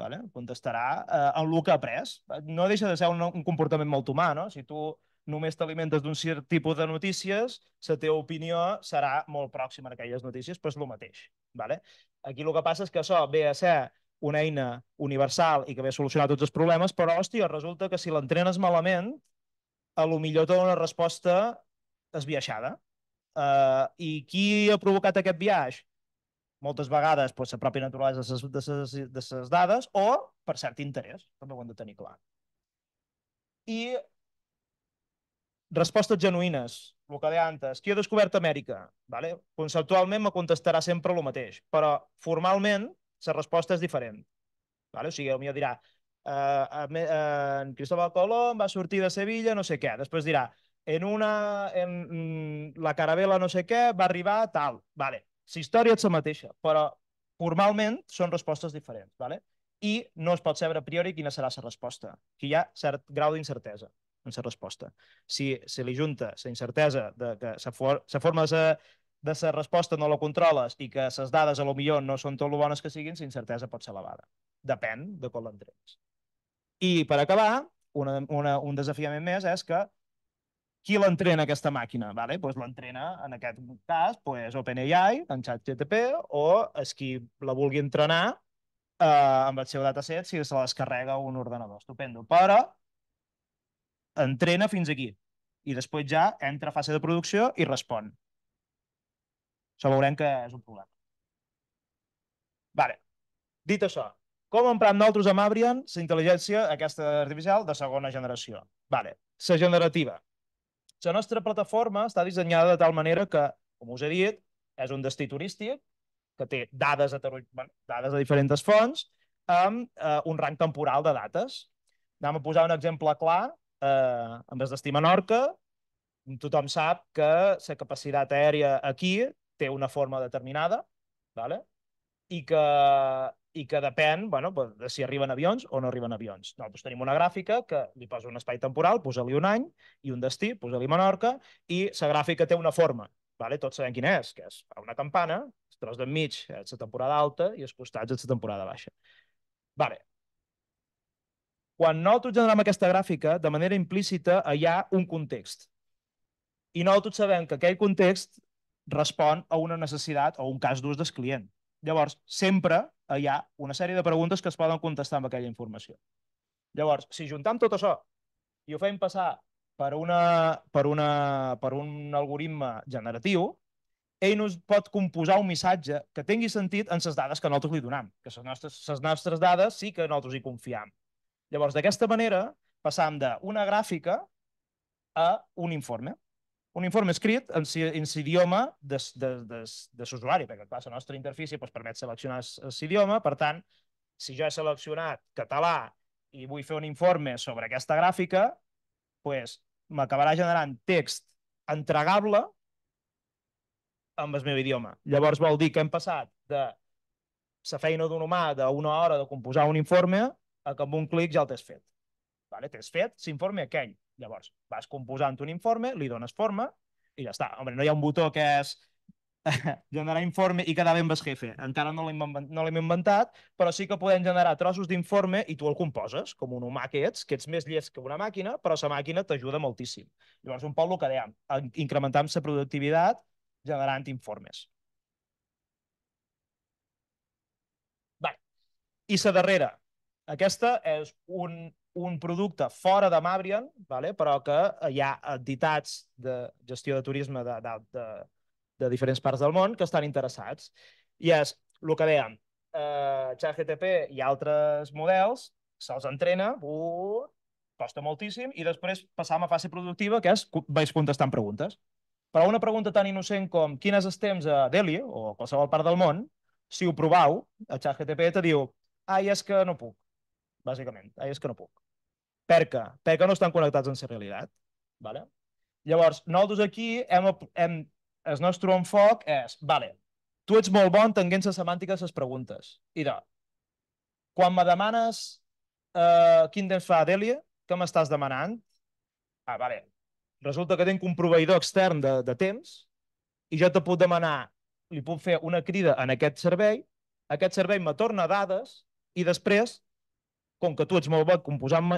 vale? contestarà eh, en el que ha après. No deixa de ser un, un comportament molt humà, no? Si tu només t'alimentes d'un cert tipus de notícies, la teva opinió serà molt pròxima a aquelles notícies, però és el mateix. Vale? Aquí el que passa és que això ve a ser una eina universal i que ve a solucionar tots els problemes, però, hòstia, resulta que si l'entrenes malament, a lo millor té una resposta esbiaixada. Uh, I qui ha provocat aquest viatge? moltes vegades doncs, la pròpia naturalesa de ses, de, ses, de dades o per cert interès, també ho hem de tenir clar. I respostes genuïnes, el que deia antes, qui ha descobert Amèrica? Vale? Conceptualment me contestarà sempre el mateix, però formalment la resposta és diferent. Vale? O sigui, potser dirà, eh, eh, en Cristóbal Colón va sortir de Sevilla, no sé què, després dirà, en una, en mm, la caravela no sé què, va arribar tal. Vale. Si història és la mateixa, però formalment són respostes diferents, ¿vale? i no es pot saber a priori quina serà la resposta. Aquí hi ha cert grau d'incertesa en la resposta. Si se li junta la incertesa de que la for forma de sa, de la resposta no la controles i que les dades a lo millor no són tot lo bones que siguin, la incertesa pot ser elevada. Depèn de com l'entrems. I per acabar, una, una, un desafiament més és que qui l'entrena aquesta màquina? Vale? Pues doncs l'entrena, en aquest cas, pues, doncs OpenAI, en GTP, o és qui la vulgui entrenar eh, amb el seu dataset si se la descarrega un ordenador. Estupendo. Però entrena fins aquí i després ja entra a fase de producció i respon. Això veurem que és un problema. Vale. Dit això, com emprem nosaltres amb Abrian la intel·ligència aquesta artificial de segona generació? Vale. La generativa la nostra plataforma està dissenyada de tal manera que, com us he dit, és un destí turístic que té dades, bueno, dades de diferents fonts amb eh, un rang temporal de dates. Anem a posar un exemple clar eh, amb el destí Menorca. Tothom sap que la capacitat aèria aquí té una forma determinada, vale? i que i que depèn bueno, de si arriben avions o no arriben avions. Nosaltres doncs tenim una gràfica que li posa un espai temporal, posa-li un any i un destí, posa-li Menorca, i la gràfica té una forma. Vale? Tots sabem quina és, que és una campana, el tros d'enmig és la temporada alta i els costats és la temporada baixa. Vale. Quan nosaltres generem aquesta gràfica, de manera implícita hi ha un context. I nosaltres sabem que aquell context respon a una necessitat o un cas d'ús del client. Llavors, sempre hi ha una sèrie de preguntes que es poden contestar amb aquella informació. Llavors, si juntem tot això i ho fem passar per, una, per, una, per un algoritme generatiu, ell no pot composar un missatge que tingui sentit en les dades que nosaltres li donam, que les nostres, les nostres dades sí que nosaltres hi confiem. Llavors, d'aquesta manera, passam d'una gràfica a un informe un informe escrit en si, de, l'usuari, de, s'usuari, perquè la nostra interfície doncs, permet seleccionar l'idioma, per tant, si jo he seleccionat català i vull fer un informe sobre aquesta gràfica, doncs m'acabarà generant text entregable amb el meu idioma. Llavors vol dir que hem passat de la feina d'un humà d'una hora de composar un informe a que amb un clic ja el t'has fet. Vale? Tens fet l'informe aquell, Llavors, vas composant un informe, li dones forma i ja està. Home, no hi ha un botó que és [laughs] generar informe i quedar ben vas jefe. Encara no l'hem no inventat, però sí que podem generar trossos d'informe i tu el composes, com un humà que ets, que ets més llest que una màquina, però la màquina t'ajuda moltíssim. Llavors, un poc el que dèiem, incrementant la productivitat generant informes. Va. i la darrera. Aquesta és un un producte fora de Mabrian, vale? però que hi ha entitats de gestió de turisme de, de, de, de diferents parts del món que estan interessats. I és el que dèiem, eh, GTP i altres models, se'ls entrena, uh, costa moltíssim, i després passam a fase productiva, que és vaig contestant preguntes. Però una pregunta tan innocent com quines temps a Delhi o a qualsevol part del món, si ho provau, el GTP te diu ai, és que no puc bàsicament. Ai, és que no puc. Perquè, perquè no estan connectats en la realitat. Vale? Llavors, nosaltres aquí hem, hem, el nostre enfoc és, vale, tu ets molt bon tenint la semàntica de les preguntes. I de, quan me demanes eh, quin temps fa Adèlia, què m'estàs demanant? Ah, vale, resulta que tinc un proveïdor extern de, de temps i jo te puc demanar, li puc fer una crida en aquest servei, aquest servei me torna dades i després com que tu ets molt bo composant,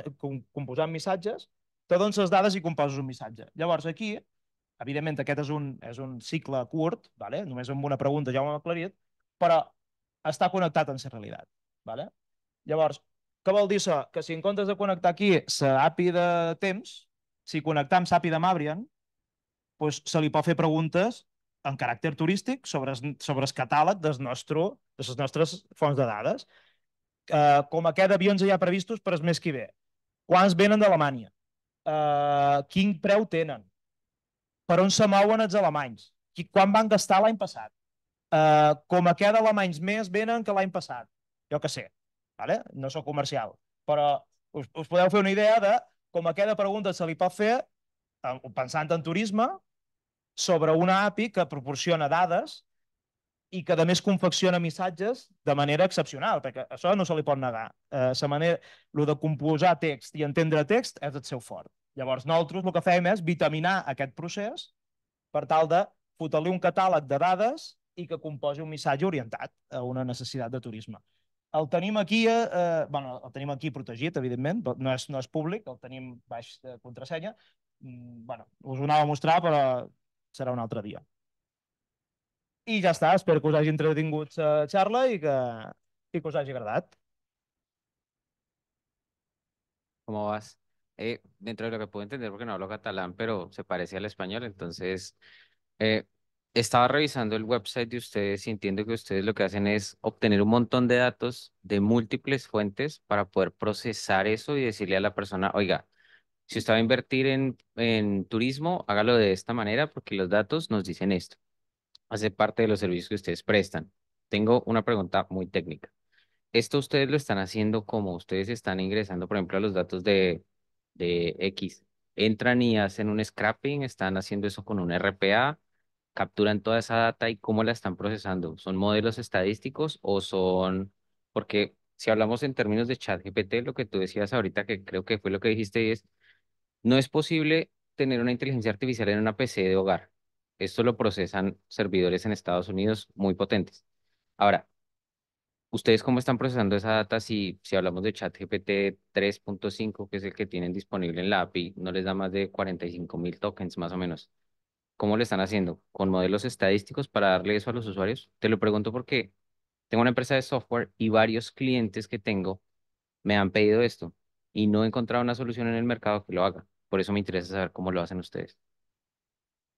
composant missatges, te dones les dades i composes un missatge. Llavors, aquí, evidentment, aquest és un, és un cicle curt, vale? només amb una pregunta ja ho hem aclarit, però està connectat en la realitat. Vale? Llavors, què vol dir això? Que si en comptes de connectar aquí la API de temps, si connectam l'API de Mabrian, doncs se li pot fer preguntes en caràcter turístic sobre, sobre el catàleg nostre, de les nostres fonts de dades eh, com a què d'avions hi ha previstos per es més que ve, quants venen d'Alemanya, eh, quin preu tenen, per on se mouen els alemanys, qui, quan van gastar l'any passat, eh, com a què d'alemanys més venen que l'any passat, jo que sé, vale? no sóc comercial, però us, us podeu fer una idea de com a què de pregunta se li pot fer pensant en turisme sobre una API que proporciona dades i que a més confecciona missatges de manera excepcional, perquè això no se li pot negar. Eh, manera, el de composar text i entendre text és el seu fort. Llavors, nosaltres el que fem és vitaminar aquest procés per tal de fotre-li un catàleg de dades i que composi un missatge orientat a una necessitat de turisme. El tenim aquí, eh, eh bueno, el tenim aquí protegit, evidentment, no és, no és públic, el tenim baix de contrasenya. Mm, bueno, us ho anava a mostrar, però serà un altre dia. Y ya está, espero que os haya entretingut la eh, charla y que, os que us ¿Cómo vas? Eh, dentro de lo que puedo entender, porque no hablo catalán, pero se parece al español, entonces eh, estaba revisando el website de ustedes y entiendo que ustedes lo que hacen es obtener un montón de datos de múltiples fuentes para poder procesar eso y decirle a la persona, oiga, si usted va a invertir en, en turismo, hágalo de esta manera porque los datos nos dicen esto hace parte de los servicios que ustedes prestan. Tengo una pregunta muy técnica. ¿Esto ustedes lo están haciendo como ustedes están ingresando, por ejemplo, a los datos de, de X? ¿Entran y hacen un scrapping? ¿Están haciendo eso con un RPA? ¿Capturan toda esa data y cómo la están procesando? ¿Son modelos estadísticos o son...? Porque si hablamos en términos de chat GPT, lo que tú decías ahorita, que creo que fue lo que dijiste, es, no es posible tener una inteligencia artificial en una PC de hogar. Esto lo procesan servidores en Estados Unidos muy potentes. Ahora, ¿ustedes cómo están procesando esa data si, si hablamos de ChatGPT 3.5, que es el que tienen disponible en la API, no les da más de 45 mil tokens más o menos? ¿Cómo lo están haciendo? ¿Con modelos estadísticos para darle eso a los usuarios? Te lo pregunto porque tengo una empresa de software y varios clientes que tengo me han pedido esto y no he encontrado una solución en el mercado que lo haga. Por eso me interesa saber cómo lo hacen ustedes.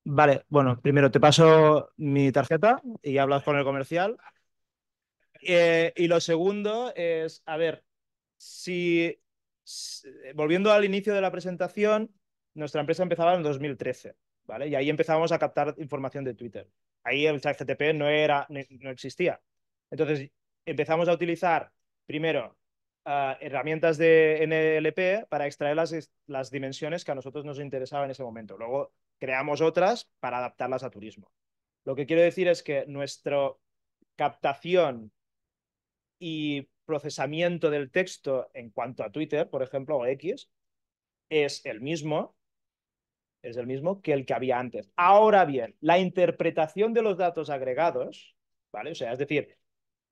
Vale, bueno, primero te paso mi tarjeta y hablas con el comercial. Eh, y lo segundo es, a ver, si, volviendo al inicio de la presentación, nuestra empresa empezaba en 2013, ¿vale? Y ahí empezábamos a captar información de Twitter. Ahí el chat GTP no, era, no, existía. Entonces empezamos a utilizar, primero, ah, herramientas de NLP para extraer las, las, dimensiones que a nosotros nos interesaba en ese momento. Luego creamos otras para adaptarlas a turismo. Lo que quiero decir es que nuestra captación y procesamiento del texto en cuanto a Twitter, por ejemplo, o X, es el mismo, es el mismo que el que había antes. Ahora bien, la interpretación de los datos agregados, ¿vale? O sea, es decir,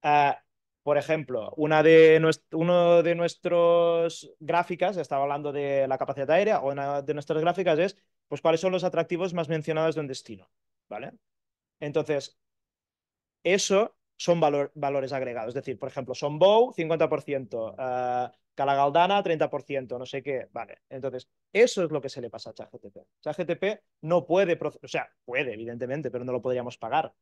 eh, por ejemplo, una de nuestro, uno de nuestros gráficas, estaba hablando de la capacidad aérea, una de nuestras gráficas es pues cuáles son los atractivos más mencionados de un destino, ¿vale? Entonces, eso son valores agregados, es decir, por ejemplo, son 50%, Cala eh, Calagaldana 30%, no sé qué, vale. Entonces, eso es lo que se le pasa a ChatGTP. ChatGTP no puede, o sea, puede, evidentemente, pero no lo podríamos pagar.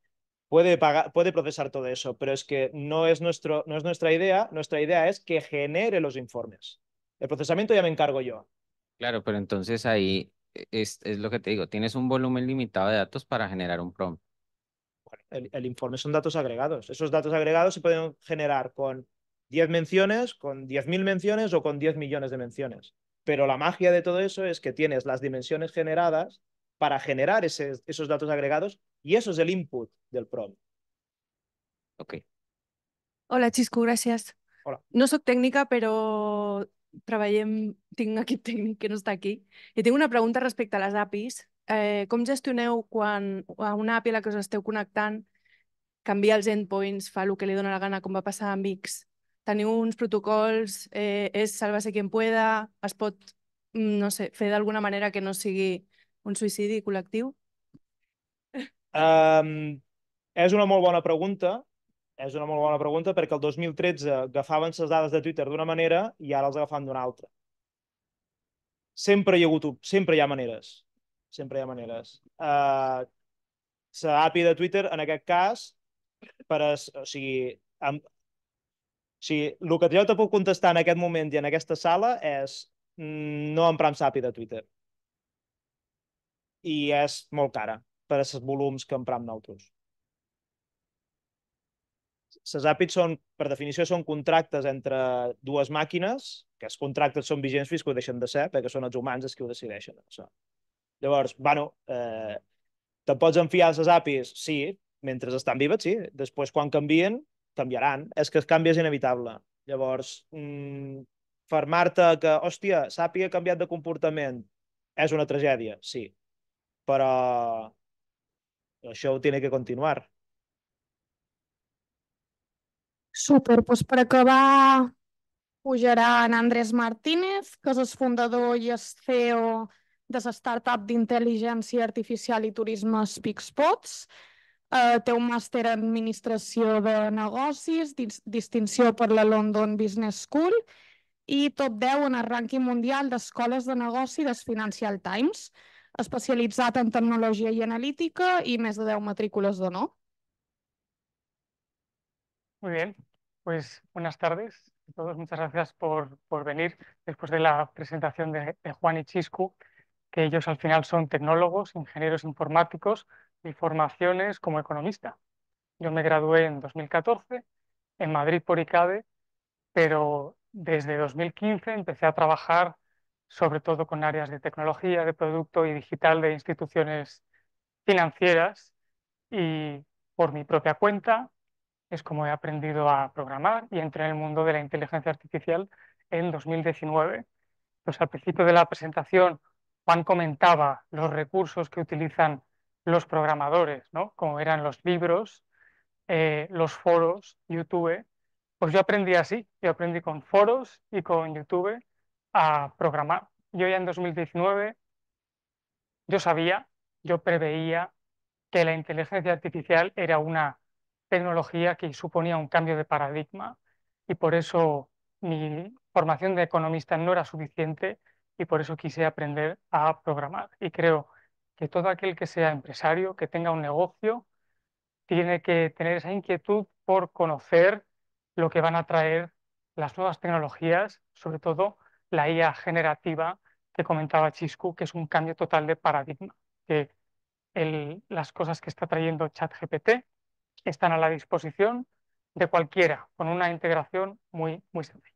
Puede, pagar, puede procesar todo eso, pero es que no es, nuestro, no es nuestra idea. Nuestra idea es que genere los informes. El procesamiento ya me encargo yo. Claro, pero entonces ahí e, es, lo que te digo, tienes un volumen limitado de datos para generar un prompt. El, el, informe son datos agregados. Esos datos agregados se pueden generar con 10 menciones, con 10.000 menciones o con 10 millones de menciones. Pero la magia de todo eso es que tienes las dimensiones generadas para generar esos datos agregados y eso es el input del prompt. Ok. Hola, Chisco, gracias. Hola. No soy técnica, pero treballem, tinc equip tècnic que no està aquí, i tinc una pregunta respecte a les APIs. Eh, com gestioneu quan a una API a la que us esteu connectant canvia els endpoints, fa el que li dóna la gana, com va passar amb X? Teniu uns protocols, eh, és salvar-se en pueda, es pot, mm, no sé, fer d'alguna manera que no sigui un suïcidi col·lectiu? Um, és una molt bona pregunta és una molt bona pregunta perquè el 2013 agafaven les dades de Twitter d'una manera i ara els agafen d'una altra. Sempre hi ha hagut, sempre hi ha maneres. Sempre hi ha maneres. Uh, eh, la API de Twitter, en aquest cas, per es, o sigui, amb, o sigui, el que jo te puc contestar en aquest moment i en aquesta sala és mm, no emprar amb l'API de Twitter. I és molt cara per a aquests volums que amb nosaltres. Les APIs són, per definició, són contractes entre dues màquines, que els contractes són vigents fins que ho deixen de ser, perquè són els humans els que ho decideixen. Això. Llavors, bueno, eh, te'n pots enfiar les APIs? Sí, mentre estan vives, sí. Després, quan canvien, canviaran. És que el canvi és inevitable. Llavors, mm, fermar te que, hòstia, sàpiga ha canviat de comportament, és una tragèdia, sí. Però això ho tiene que continuar. Súper, doncs per acabar pujarà en Andrés Martínez, que és el fundador i el CEO de la startup d'intel·ligència artificial i turisme Speakspots. Eh, té un màster en administració de negocis, distinció per la London Business School i top 10 en el rànquing mundial d'escoles de negoci dels Financial Times, especialitzat en tecnologia i analítica i més de 10 matrícules d'honor. Muy bien, pues buenas tardes a todos. Muchas gracias por, venir después de la presentación de, de, Juan y Chiscu, que ellos al final son tecnólogos, ingenieros informáticos y formaciones como economista. Yo me gradué en 2014 en Madrid por ICADE, pero desde 2015 empecé a trabajar sobre todo con áreas de tecnología, de producto y digital de instituciones financieras y por mi propia cuenta es como he aprendido a programar y entré en el mundo de la inteligencia artificial en 2019. Pues al principio de la presentación, Juan comentaba los recursos que utilizan los programadores, ¿no? como eran los libros, eh, los foros, YouTube. Pues yo aprendí así, yo aprendí con foros y con YouTube a programar. Yo ya en 2019, yo sabía, yo preveía que la inteligencia artificial era una tecnología que suponía un cambio de paradigma y por eso mi formación de economista no era suficiente y por eso quise aprender a programar. Y creo que todo aquel que sea empresario, que tenga un negocio, tiene que tener esa inquietud por conocer lo que van a traer las nuevas tecnologías, sobre todo la IA generativa que comentaba Chiscu, que es un cambio total de paradigma, que las cosas que está trayendo ChatGPT están a la disposición de cualquiera, con una integración muy, muy sencilla.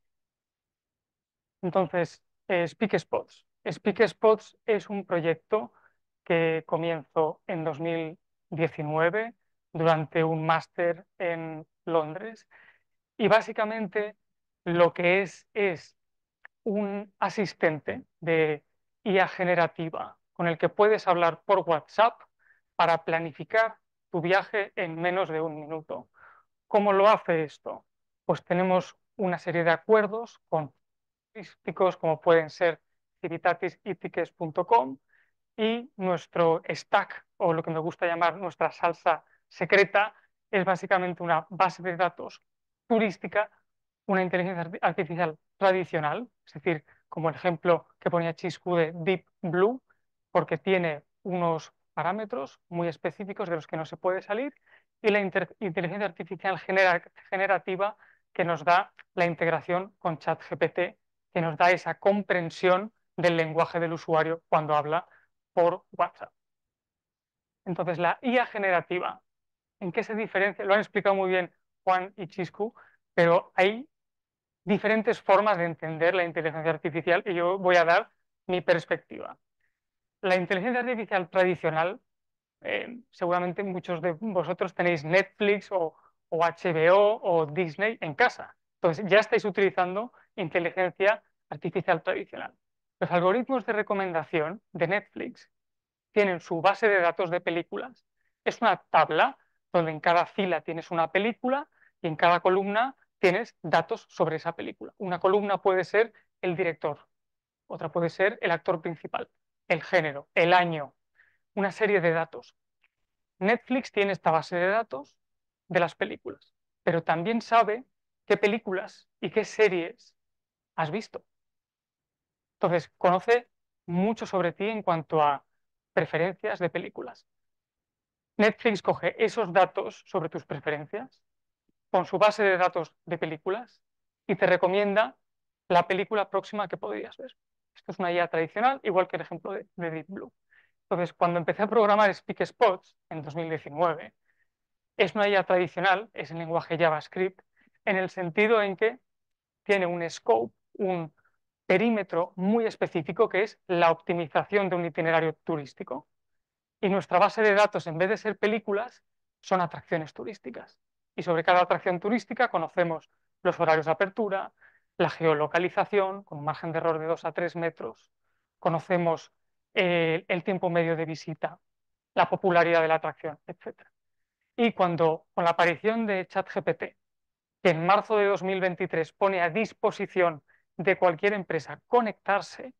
Entonces, eh, SpeakSpots. SpeakSpots Spots. es un proyecto que comienzo en 2019 durante un máster en Londres y básicamente lo que es es un asistente de IA generativa con el que puedes hablar por WhatsApp para planificar viaje en menos de un minuto. ¿Cómo lo hace esto? Pues tenemos una serie de acuerdos con turísticos como pueden ser civitatisipiques.com y nuestro stack o lo que me gusta llamar nuestra salsa secreta es básicamente una base de datos turística, una inteligencia artificial tradicional, es decir, como el ejemplo que ponía Chiscu de Deep Blue, porque tiene unos parámetros muy específicos de los que no se puede salir y la inteligencia artificial generativa que nos da la integración con ChatGPT, que nos da esa comprensión del lenguaje del usuario cuando habla por WhatsApp. Entonces, la IA generativa, ¿en qué se diferencia? Lo han explicado muy bien Juan y Chiscu, pero hay diferentes formas de entender la inteligencia artificial y yo voy a dar mi perspectiva la inteligencia artificial tradicional, eh, seguramente muchos de vosotros tenéis Netflix o, HBO o Disney en casa. Entonces ya estáis utilizando inteligencia artificial tradicional. Los algoritmos de recomendación de Netflix tienen su base de datos de películas. Es una tabla donde en cada fila tienes una película y en cada columna tienes datos sobre esa película. Una columna puede ser el director, otra puede ser el actor principal, el género, el año, una serie de datos. Netflix tiene esta base de datos de las películas, pero también sabe qué películas y qué series has visto. Entonces, conoce mucho sobre ti en cuanto a preferencias de películas. Netflix coge esos datos sobre tus preferencias con su base de datos de películas y te recomienda la película próxima que podrías ver. Esto es una IA tradicional, igual que el ejemplo de, Deep Blue. Entonces, cuando empecé a programar Spots en 2019, es una IA tradicional, es el lenguaje JavaScript, en el sentido en que tiene un scope, un perímetro muy específico que es la optimización de un itinerario turístico. Y nuestra base de datos, en vez de ser películas, son atracciones turísticas. Y sobre cada atracción turística conocemos los horarios de apertura, la geolocalización, con un margen de error de 2 a 3 metros, conocemos eh, el, tiempo medio de visita, la popularidad de la atracción, etc. Y cuando, con la aparición de ChatGPT, que en marzo de 2023 pone a disposición de cualquier empresa conectarse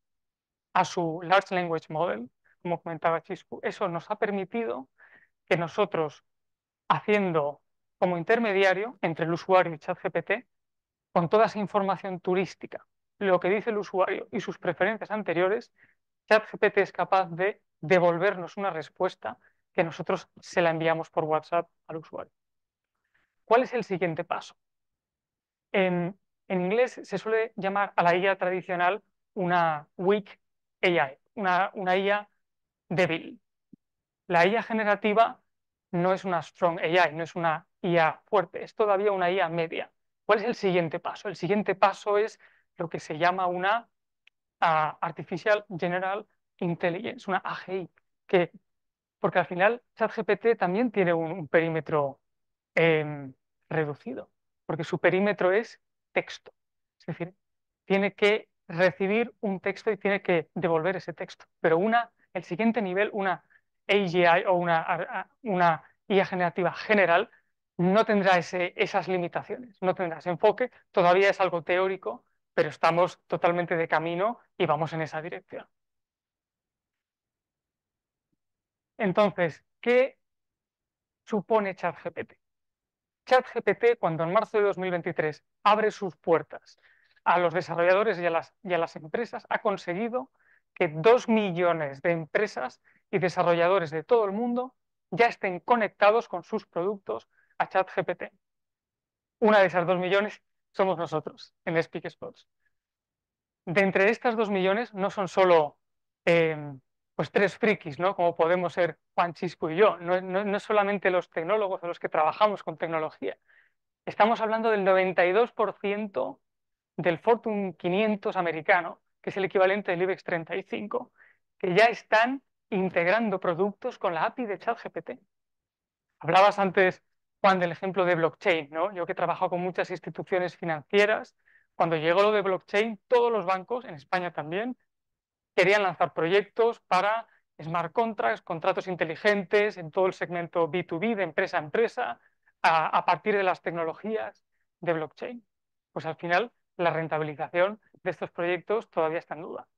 a su Large Language Model, como comentaba Chiscu, eso nos ha permitido que nosotros, haciendo como intermediario entre el usuario y ChatGPT, con toda esa información turística, lo que dice el usuario y sus preferencias anteriores, ChatGPT es capaz de devolvernos una respuesta que nosotros se la enviamos por WhatsApp al usuario. ¿Cuál es el siguiente paso? En, inglés se suele llamar a la IA tradicional una weak AI, una, una IA débil. La IA generativa no es una strong AI, no es una IA fuerte, es todavía una IA media. ¿Cuál es el siguiente paso? El siguiente paso es lo que se llama una ah, Artificial General Intelligence, una AGI, que, porque al final ChatGPT también tiene un, perímetro em, reducido, porque su perímetro es texto. Es decir, tiene que recibir un texto y tiene que devolver ese texto. Pero una, el siguiente nivel, una AGI o una, una IA generativa general, no tendrá esas limitaciones, no tendrá ese enfoque, todavía es algo teórico, pero estamos totalmente de camino y vamos en esa dirección. Entonces, ¿qué supone ChatGPT? ChatGPT, cuando en marzo de 2023 abre sus puertas a los desarrolladores y a las empresas, ha conseguido que dos millones de empresas y desarrolladores de todo el mundo ya estén conectados con sus productos a ChatGPT. Una de esas dos millones somos nosotros en Spots. De entre estas dos millones no son solo em, pues tres frikis, ¿no? Como podemos ser Juan Chisco y yo. No, no, solamente los tecnólogos o los que trabajamos con tecnología. Estamos hablando del 92% del Fortune 500 americano, que es el equivalente del IBEX 35, que ya están integrando productos con la API de ChatGPT. Hablabas antes cuando el ejemplo de blockchain, ¿no? Yo que he trabajado con muchas instituciones financieras, cuando llegó lo de blockchain, todos los bancos, en España también, querían lanzar proyectos para smart contracts, contratos inteligentes en todo el segmento B2B, de empresa a empresa, a, partir de las tecnologías de blockchain. Pues al final, la rentabilización de estos proyectos todavía está en duda.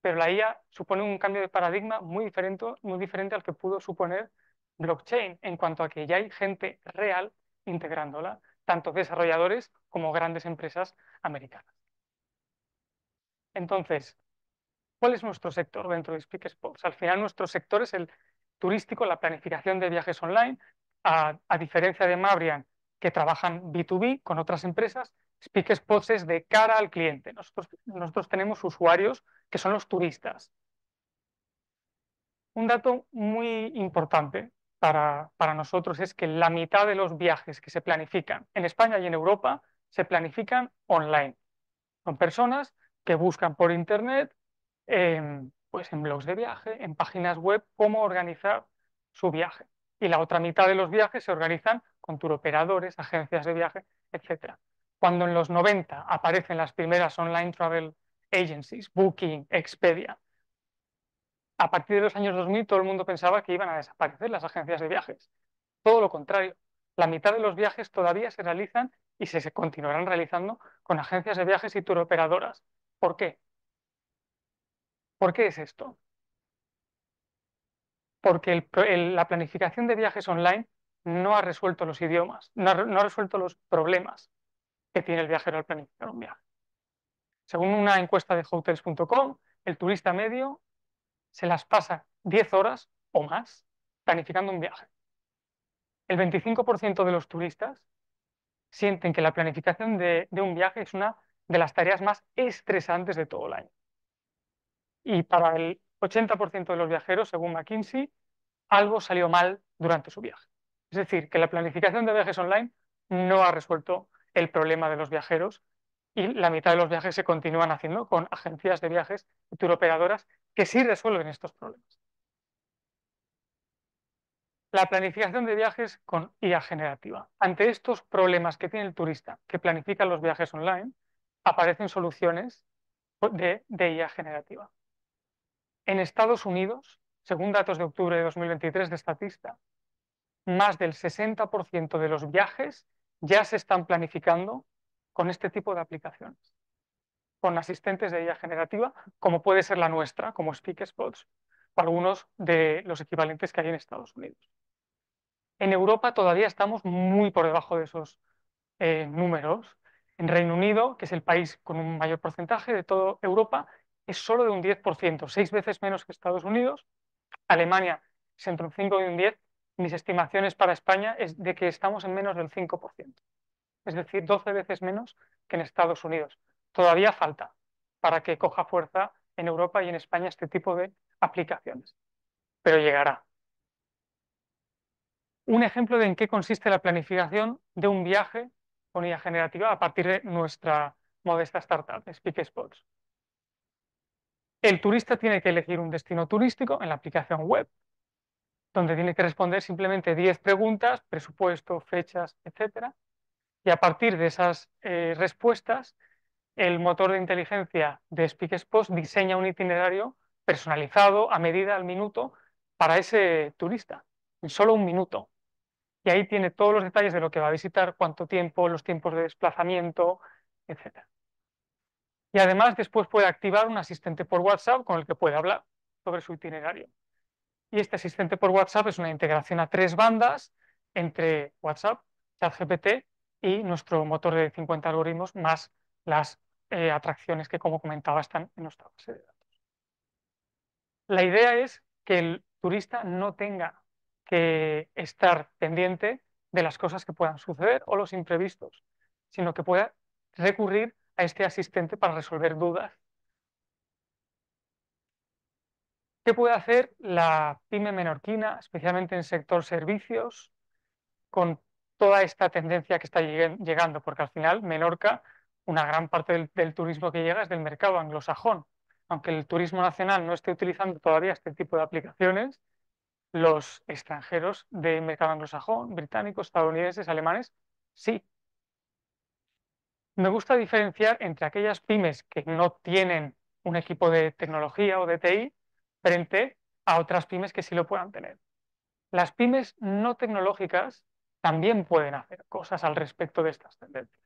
Pero la IA supone un cambio de paradigma muy diferente, muy diferente al que pudo suponer blockchain en cuanto a que ya hay gente real integrándola, tanto desarrolladores como grandes empresas americanas. Entonces, ¿cuál es nuestro sector dentro de Sports? Al final nuestro sector es el turístico, la planificación de viajes online, a, diferencia de Mabrian, que trabajan B2B con otras empresas, Sports es de cara al cliente. nosotros tenemos usuarios que son los turistas. Un dato muy importante para, nosotros es que la mitad de los viajes que se planifican en España y en Europa se planifican online. Son personas que buscan por Internet, em, pues en blogs de viaje, en páginas web, cómo organizar su viaje. Y la otra mitad de los viajes se organizan con turoperadores, agencias de viaje, etc. Cuando en los 90 aparecen las primeras online travel agencies, Booking, Expedia, a partir de los años 2000 todo el mundo pensaba que iban a desaparecer las agencias de viajes. Todo lo contrario, la mitad de los viajes todavía se realizan y se continuarán realizando con agencias de viajes y turoperadoras. ¿Por qué? ¿Por qué es esto? Porque la planificación de viajes online no ha resuelto los idiomas, no ha, no ha resuelto los problemas que tiene el viajero al planificar un viaje. Según una encuesta de hotels.com, el turista medio se las pasa 10 horas o más planificando un viaje. El 25% de los turistas sienten que la planificación de, un viaje es una de las tareas más estresantes de todo el año. Y para el 80% de los viajeros, según McKinsey, algo salió mal durante su viaje. Es decir, que la planificación de viajes online no ha resuelto el problema de los viajeros y la mitad de los viajes se continúan haciendo con agencias de viajes y operadoras que sí resuelven estos problemas. La planificación de viajes con IA generativa. Ante estos problemas que tiene el turista que planifica los viajes online, aparecen soluciones de, IA generativa. En Estados Unidos, según datos de octubre de 2023 de Statista, más del 60% de los viajes ya se están planificando con este tipo de aplicaciones con asistentes de IA generativa, como puede ser la nuestra, como SpeakSpots, o algunos de los equivalentes que hay en Estados Unidos. En Europa todavía estamos muy por debajo de esos eh, números. En Reino Unido, que es el país con un mayor porcentaje de toda Europa, es solo de un 10%, seis veces menos que Estados Unidos. Alemania es entre un 5 y un 10. Mis estimaciones para España es de que estamos en menos del 5%, es decir, 12 veces menos que en Estados Unidos todavía falta para que coja fuerza en Europa y en España este tipo de aplicaciones, pero llegará. Un ejemplo de en qué consiste la planificación de un viaje con IA generativa a partir de nuestra modesta startup, Speak Spots. El turista tiene que elegir un destino turístico en la aplicación web, donde tiene que responder simplemente 10 preguntas, presupuesto, fechas, etc. Y a partir de esas eh, respuestas el motor de inteligencia de SpeakExpos diseña un itinerario personalizado a medida al minuto para ese turista, en solo un minuto. Y ahí tiene todos los detalles de lo que va a visitar, cuánto tiempo, los tiempos de desplazamiento, etc. Y además después puede activar un asistente por WhatsApp con el que puede hablar sobre su itinerario. Y este asistente por WhatsApp es una integración a tres bandas entre WhatsApp, ChatGPT y nuestro motor de 50 algoritmos más las eh, atracciones que, como comentaba, están en nuestra base de datos. La idea es que el turista no tenga que estar pendiente de las cosas que puedan suceder o los imprevistos, sino que pueda recurrir a este asistente para resolver dudas. ¿Qué puede hacer la pyme menorquina, especialmente en el sector servicios, con toda esta tendencia que está llegando? Porque al final Menorca una gran parte del, turismo que llega es del mercado anglosajón. Aunque el turismo nacional no esté utilizando todavía este tipo de aplicaciones, los extranjeros del mercado anglosajón, británicos, estadounidenses, alemanes, sí. Me gusta diferenciar entre aquellas pymes que no tienen un equipo de tecnología o de TI frente a otras pymes que sí lo puedan tener. Las pymes no tecnológicas también pueden hacer cosas al respecto de estas tendencias.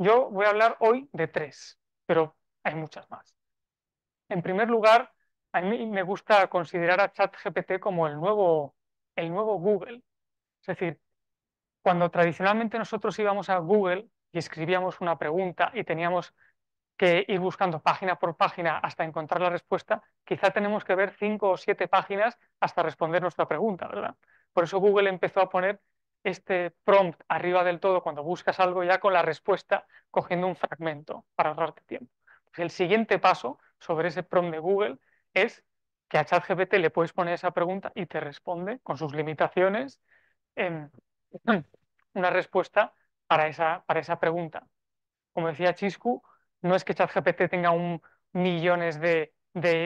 Yo voy a hablar hoy de tres, pero hay muchas más. En primer lugar, a mí me gusta considerar a ChatGPT como el nuevo, el nuevo Google. Es decir, cuando tradicionalmente nosotros íbamos a Google y escribíamos una pregunta y teníamos que ir buscando página por página hasta encontrar la respuesta, quizá tenemos que ver cinco o siete páginas hasta responder nuestra pregunta, ¿verdad? Por eso Google empezó a poner este prompt arriba del todo cuando buscas algo ya con la respuesta cogiendo un fragmento para ahorrarte tiempo. Pues el siguiente paso sobre ese prompt de Google es que a ChatGPT le puedes poner esa pregunta y te responde con sus limitaciones [clears throat] una respuesta para esa, para esa pregunta. Como decía Chiscu, no es que ChatGPT tenga un millones de,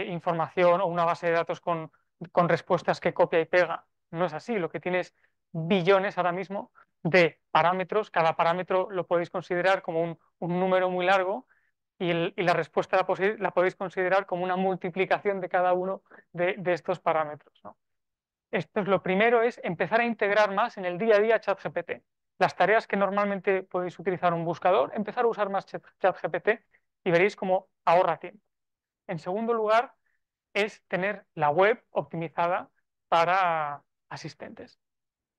información o una base de datos con, con respuestas que copia y pega. No es así, lo que tienes es billones ahora mismo de parámetros. Cada parámetro lo podéis considerar como un, número muy largo y, la respuesta la, podéis considerar como una multiplicación de cada uno de, estos parámetros. Esto es lo primero, es empezar a integrar más en el día a día ChatGPT. Las tareas que normalmente podéis utilizar un buscador, empezar a usar más ChatGPT y veréis cómo ahorra tiempo. En segundo lugar, es tener la web optimizada para asistentes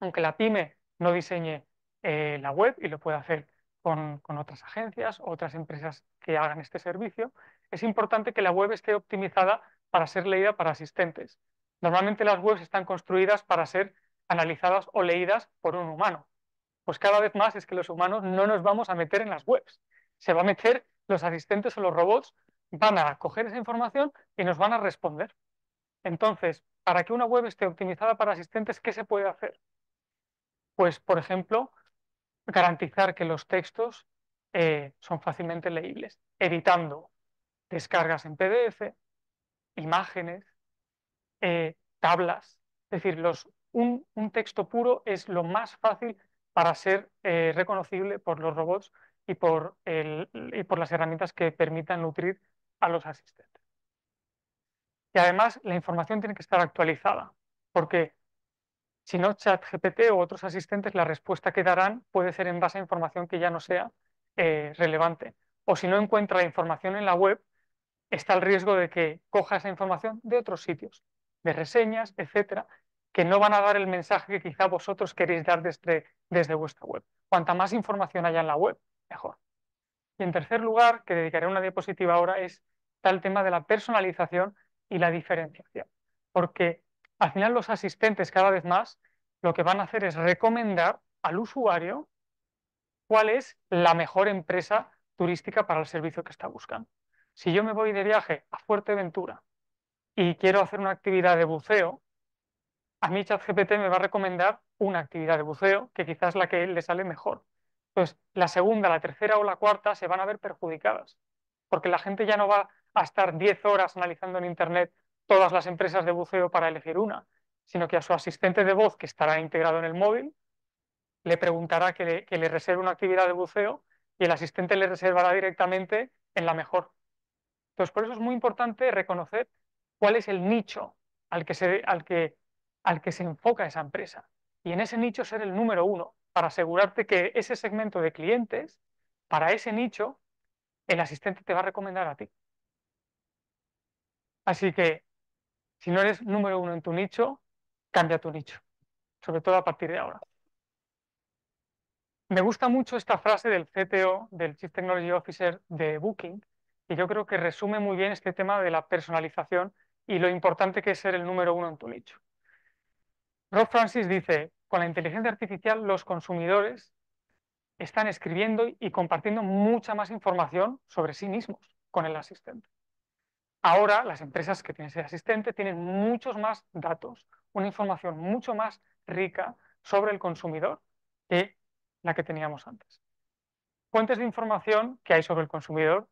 aunque la pyme no diseñe eh, la web y lo puede hacer con, con, otras agencias, otras empresas que hagan este servicio, es importante que la web esté optimizada para ser leída para asistentes. Normalmente las webs están construidas para ser analizadas o leídas por un humano. Pues cada vez más es que los humanos no nos vamos a meter en las webs. Se va a meter los asistentes o los robots, van a coger esa información y nos van a responder. Entonces, para que una web esté optimizada para asistentes, ¿qué se puede hacer? Pues, por ejemplo, garantizar que los textos eh, son fácilmente leíbles, editando descargas en PDF, imágenes, eh, tablas. Es decir, los, un, texto puro es lo más fácil para ser eh, reconocible por los robots y por, y por las herramientas que permitan nutrir a los asistentes. Y además, la información tiene que estar actualizada, porque si no, ChatGPT o otros asistentes, la respuesta que darán puede ser en base a información que ya no sea eh, relevante. O si no encuentra información en la web, está el riesgo de que coja esa información de otros sitios, de reseñas, etcétera, que no van a dar el mensaje que quizá vosotros queréis dar desde, vuestra web. Cuanta más información haya en la web, mejor. Y en tercer lugar, que dedicaré una diapositiva ahora, es el tema de la personalización y la diferenciación. Porque al final los asistentes cada vez más lo que van a hacer es recomendar al usuario cuál es la mejor empresa turística para el servicio que está buscando. Si yo me voy de viaje a Fuerteventura y quiero hacer una actividad de buceo, a mí ChatGPT me va a recomendar una actividad de buceo que quizás la que le sale mejor. Entonces, pues la segunda, la tercera o la cuarta se van a ver perjudicadas, porque la gente ya no va a estar 10 horas analizando en Internet todas las empresas de buceo para elegir una, sino que a su asistente de voz, que estará integrado en el móvil, le preguntará que le, reserve una actividad de buceo y el asistente le reservará directamente en la mejor. Entonces, por eso es muy importante reconocer cuál es el nicho al que se, al que, al que se enfoca esa empresa. Y en ese nicho ser el número uno, para asegurarte que ese segmento de clientes, para ese nicho, el asistente te va a recomendar a ti. Así que si no eres número uno en tu nicho, cambia tu nicho, sobre todo a partir de ahora. Me gusta mucho esta frase del CTO, del Chief Technology Officer de Booking, y yo creo que resume muy bien este tema de la personalización y lo importante que es ser el número uno en tu nicho. Rob Francis dice, con la inteligencia artificial los consumidores están escribiendo y compartiendo mucha más información sobre sí mismos con el asistente. Ahora las empresas que tienen ese asistente tienen muchos más datos, una información mucho más rica sobre el consumidor que la que teníamos antes. Fuentes de información que hay sobre el consumidor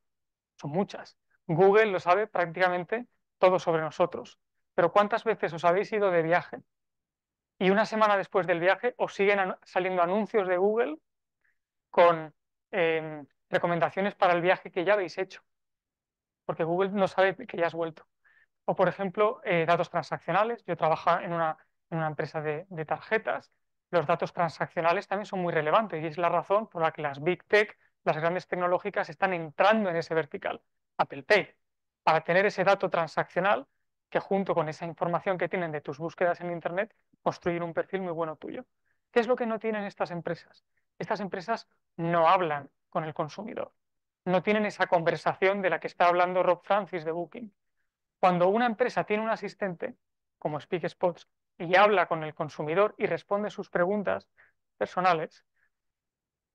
son muchas. Google lo sabe prácticamente todo sobre nosotros. Pero ¿cuántas veces os habéis ido de viaje? Y una semana después del viaje os siguen saliendo anuncios de Google con em, recomendaciones para el viaje que ya habéis hecho porque Google no sabe que ya has vuelto. O, por ejemplo, eh, datos transaccionales. Yo trabajo en una, empresa de, de, tarjetas. Los datos transaccionales también son muy relevantes y es la razón por la que las Big Tech, las grandes tecnológicas, están entrando en ese vertical. Apple Pay, para tener ese dato transaccional que junto con esa información que tienen de tus búsquedas en Internet, construir un perfil muy bueno tuyo. ¿Qué es lo que no tienen estas empresas? Estas empresas no hablan con el consumidor no tienen esa conversación de la que está hablando Rob Francis de Booking. Cuando una empresa tiene un asistente, como SpeakSpots, y habla con el consumidor y responde sus preguntas personales,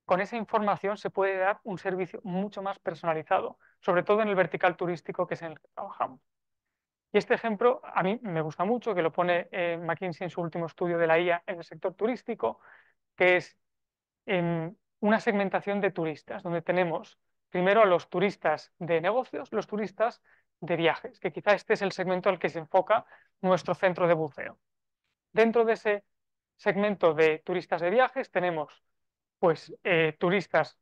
con esa información se puede dar un servicio mucho más personalizado, sobre todo en el vertical turístico que es en el que trabajamos. Y este ejemplo a mí me gusta mucho, que lo pone eh, McKinsey en su último estudio de la IA en el sector turístico, que es en em, una segmentación de turistas, donde tenemos primero a los turistas de negocios, los turistas de viajes, que quizá este es el segmento al que se enfoca nuestro centro de buceo. Dentro de ese segmento de turistas de viajes tenemos pues eh, turistas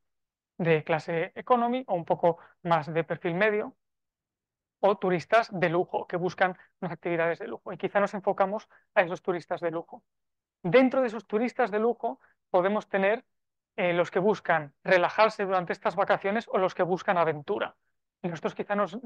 de clase economy o un poco más de perfil medio o turistas de lujo que buscan unas actividades de lujo y quizá nos enfocamos a esos turistas de lujo. Dentro de esos turistas de lujo podemos tener eh, los que buscan relajarse durante estas vacaciones o los que buscan aventura. Y nosotros quizá nos,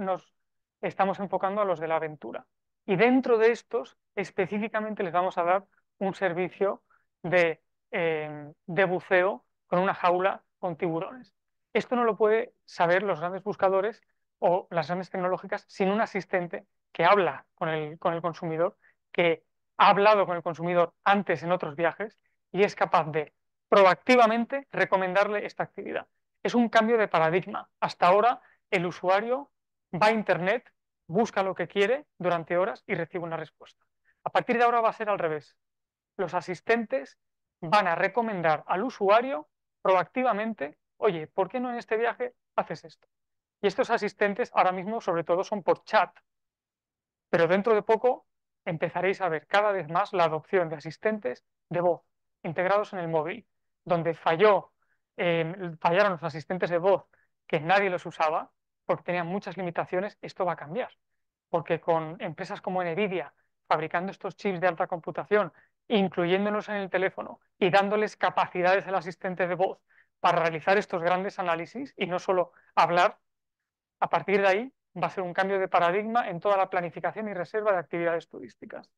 estamos enfocando a los de la aventura. Y dentro de estos, específicamente les vamos a dar un servicio em, de, buceo con una jaula con tiburones. Esto no lo puede saber los grandes buscadores o las grandes tecnológicas sin un asistente que habla con el consumidor, que ha hablado con el consumidor antes en otros viajes y es capaz de proactivamente recomendarle esta actividad. Es un cambio de paradigma. Hasta ahora el usuario va a Internet, busca lo que quiere durante horas y recibe una respuesta. A partir de ahora va a ser al revés. Los asistentes van a recomendar al usuario proactivamente, oye, ¿por qué no en este viaje haces esto? Y estos asistentes ahora mismo sobre todo son por chat, pero dentro de poco empezaréis a ver cada vez más la adopción de asistentes de voz integrados en el móvil donde falló, em, fallaron los asistentes de voz, que nadie los usaba, porque tenían muchas limitaciones, esto va a cambiar. Porque con empresas como Nvidia fabricando estos chips de alta computación, incluyéndonos en el teléfono y dándoles capacidades al asistente de voz para realizar estos grandes análisis y no solo hablar, a partir de ahí va a ser un cambio de paradigma en toda la planificación y reserva de actividades turísticas.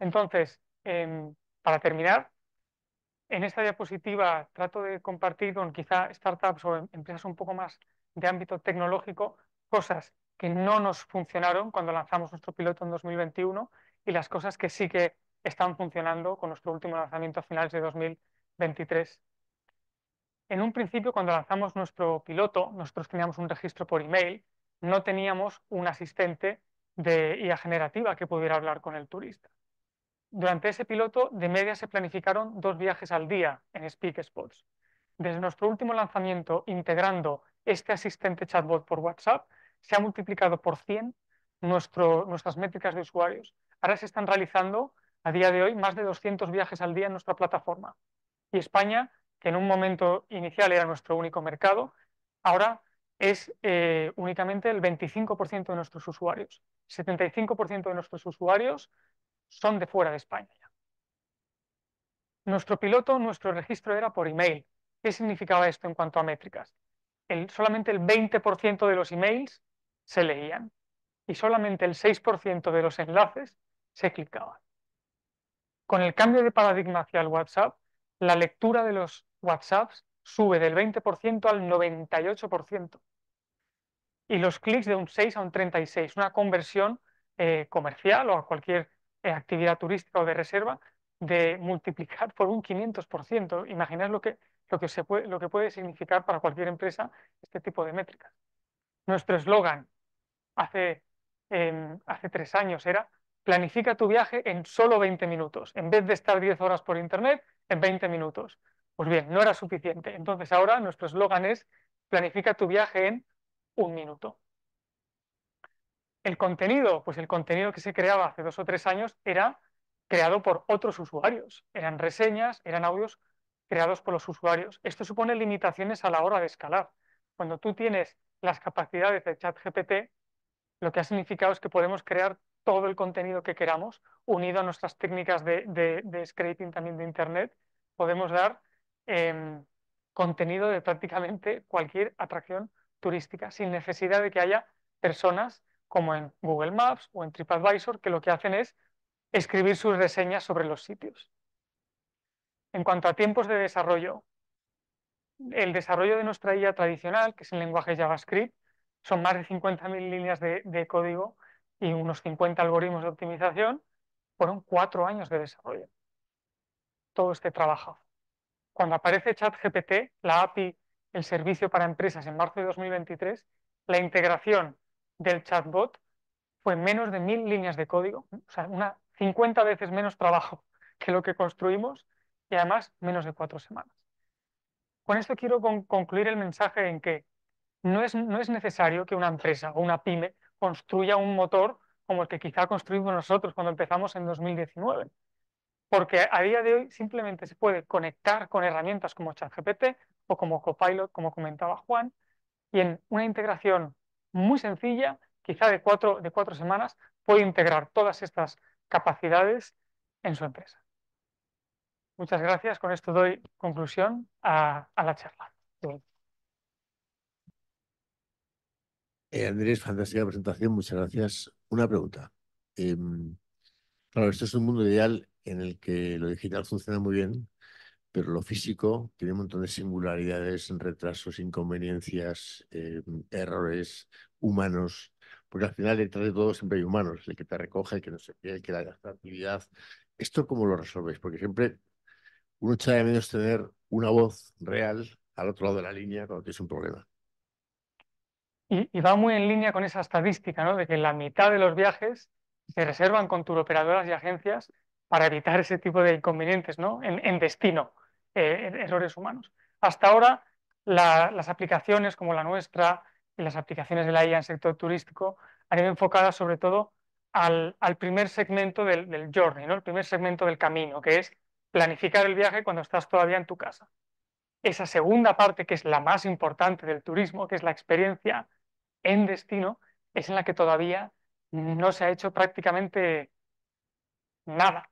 Entonces, em, para terminar, en esta diapositiva trato de compartir con quizá startups o em, empresas un poco más de ámbito tecnológico cosas que no nos funcionaron cuando lanzamos nuestro piloto en 2021 y las cosas que sí que están funcionando con nuestro último lanzamiento a finales de 2023. En un principio, cuando lanzamos nuestro piloto, nosotros teníamos un registro por email, no teníamos un asistente de IA generativa que pudiera hablar con el turista. Durante ese piloto, de media se planificaron dos viajes al día en Speak Spots. Desde nuestro último lanzamiento, integrando este asistente chatbot por WhatsApp, se ha multiplicado por 100 nuestras métricas de usuarios. Ahora se están realizando, a día de hoy, más de 200 viajes al día en nuestra plataforma. Y España, que en un momento inicial era nuestro único mercado, ahora es eh, únicamente el 25% de nuestros usuarios. 75% de nuestros usuarios son de fuera de España Nuestro piloto, nuestro registro era por email. ¿Qué significaba esto en cuanto a métricas? El, solamente el 20% de los emails se leían y solamente el 6% de los enlaces se clicaban. Con el cambio de paradigma hacia el WhatsApp, la lectura de los WhatsApps sube del 20% al 98% y los clics de un 6 a un 36, una conversión eh, comercial o a cualquier eh, actividad turística o de reserva de multiplicar por un 500%. Imaginad lo que, lo, que se puede, lo que puede significar para cualquier empresa este tipo de métricas. Nuestro eslogan hace, em, hace tres años era planifica tu viaje en solo 20 minutos. En vez de estar 10 horas por internet, en 20 minutos. Pues bien, no era suficiente. Entonces ahora nuestro eslogan es planifica tu viaje en un minuto. El contenido, pues el contenido que se creaba hace dos o tres años era creado por otros usuarios. Eran reseñas, eran audios creados por los usuarios. Esto supone limitaciones a la hora de escalar. Cuando tú tienes las capacidades de ChatGPT, lo que ha significado es que podemos crear todo el contenido que queramos, unido a nuestras técnicas de, scraping también de Internet, podemos dar em, contenido de prácticamente cualquier atracción turística, sin necesidad de que haya personas como en Google Maps o en TripAdvisor, que lo que hacen es escribir sus reseñas sobre los sitios. En cuanto a tiempos de desarrollo, el desarrollo de nuestra IA tradicional, que es el lenguaje JavaScript, son más de 50.000 líneas de, código y unos 50 algoritmos de optimización, fueron cuatro años de desarrollo. Todo este trabajo. Cuando aparece ChatGPT, la API, el servicio para empresas en marzo de 2023, la integración del chatbot fue menos de mil líneas de código, ¿eh? o sea, una 50 veces menos trabajo [laughs] que lo que construimos y además menos de cuatro semanas. Con esto quiero concluir el mensaje en que no es, no es necesario que una empresa o una pyme construya un motor como el que quizá construimos nosotros cuando empezamos en 2019. Porque a día de hoy simplemente se puede conectar con herramientas como ChatGPT o como Copilot, como comentaba Juan, y en una integración muy sencilla, quizá de cuatro, de cuatro semanas, puede integrar todas estas capacidades en su empresa. Muchas gracias. Con esto doy conclusión a, la charla. Eh, Andrés, fantástica presentación. Muchas gracias. Una pregunta. Em, claro, este es un mundo ideal en el que lo digital funciona muy bien, pero lo físico tiene un montón de singularidades, retrasos, inconveniencias, eh, errores humanos, porque al final detrás de todo siempre hay humanos, el que te recoge, el que no se qué, el que la actividad. ¿Esto cómo lo resolvéis? Porque siempre uno echa de menos tener una voz real al otro lado de la línea cuando tienes un problema. Y, va muy en línea con esa estadística, ¿no? De que la mitad de los viajes se reservan con turoperadoras y agencias para evitar ese tipo de inconvenientes, ¿no? en destino. Eh, errores humanos. Hasta ahora, las aplicaciones como la nuestra y las aplicaciones de la IA en sector turístico han ido enfocadas sobre todo al, primer segmento del, journey, el primer segmento del camino, que es planificar el viaje cuando estás todavía en tu casa. Esa segunda parte, que es la más importante del turismo, que es la experiencia en destino, es en la que todavía no se ha hecho prácticamente nada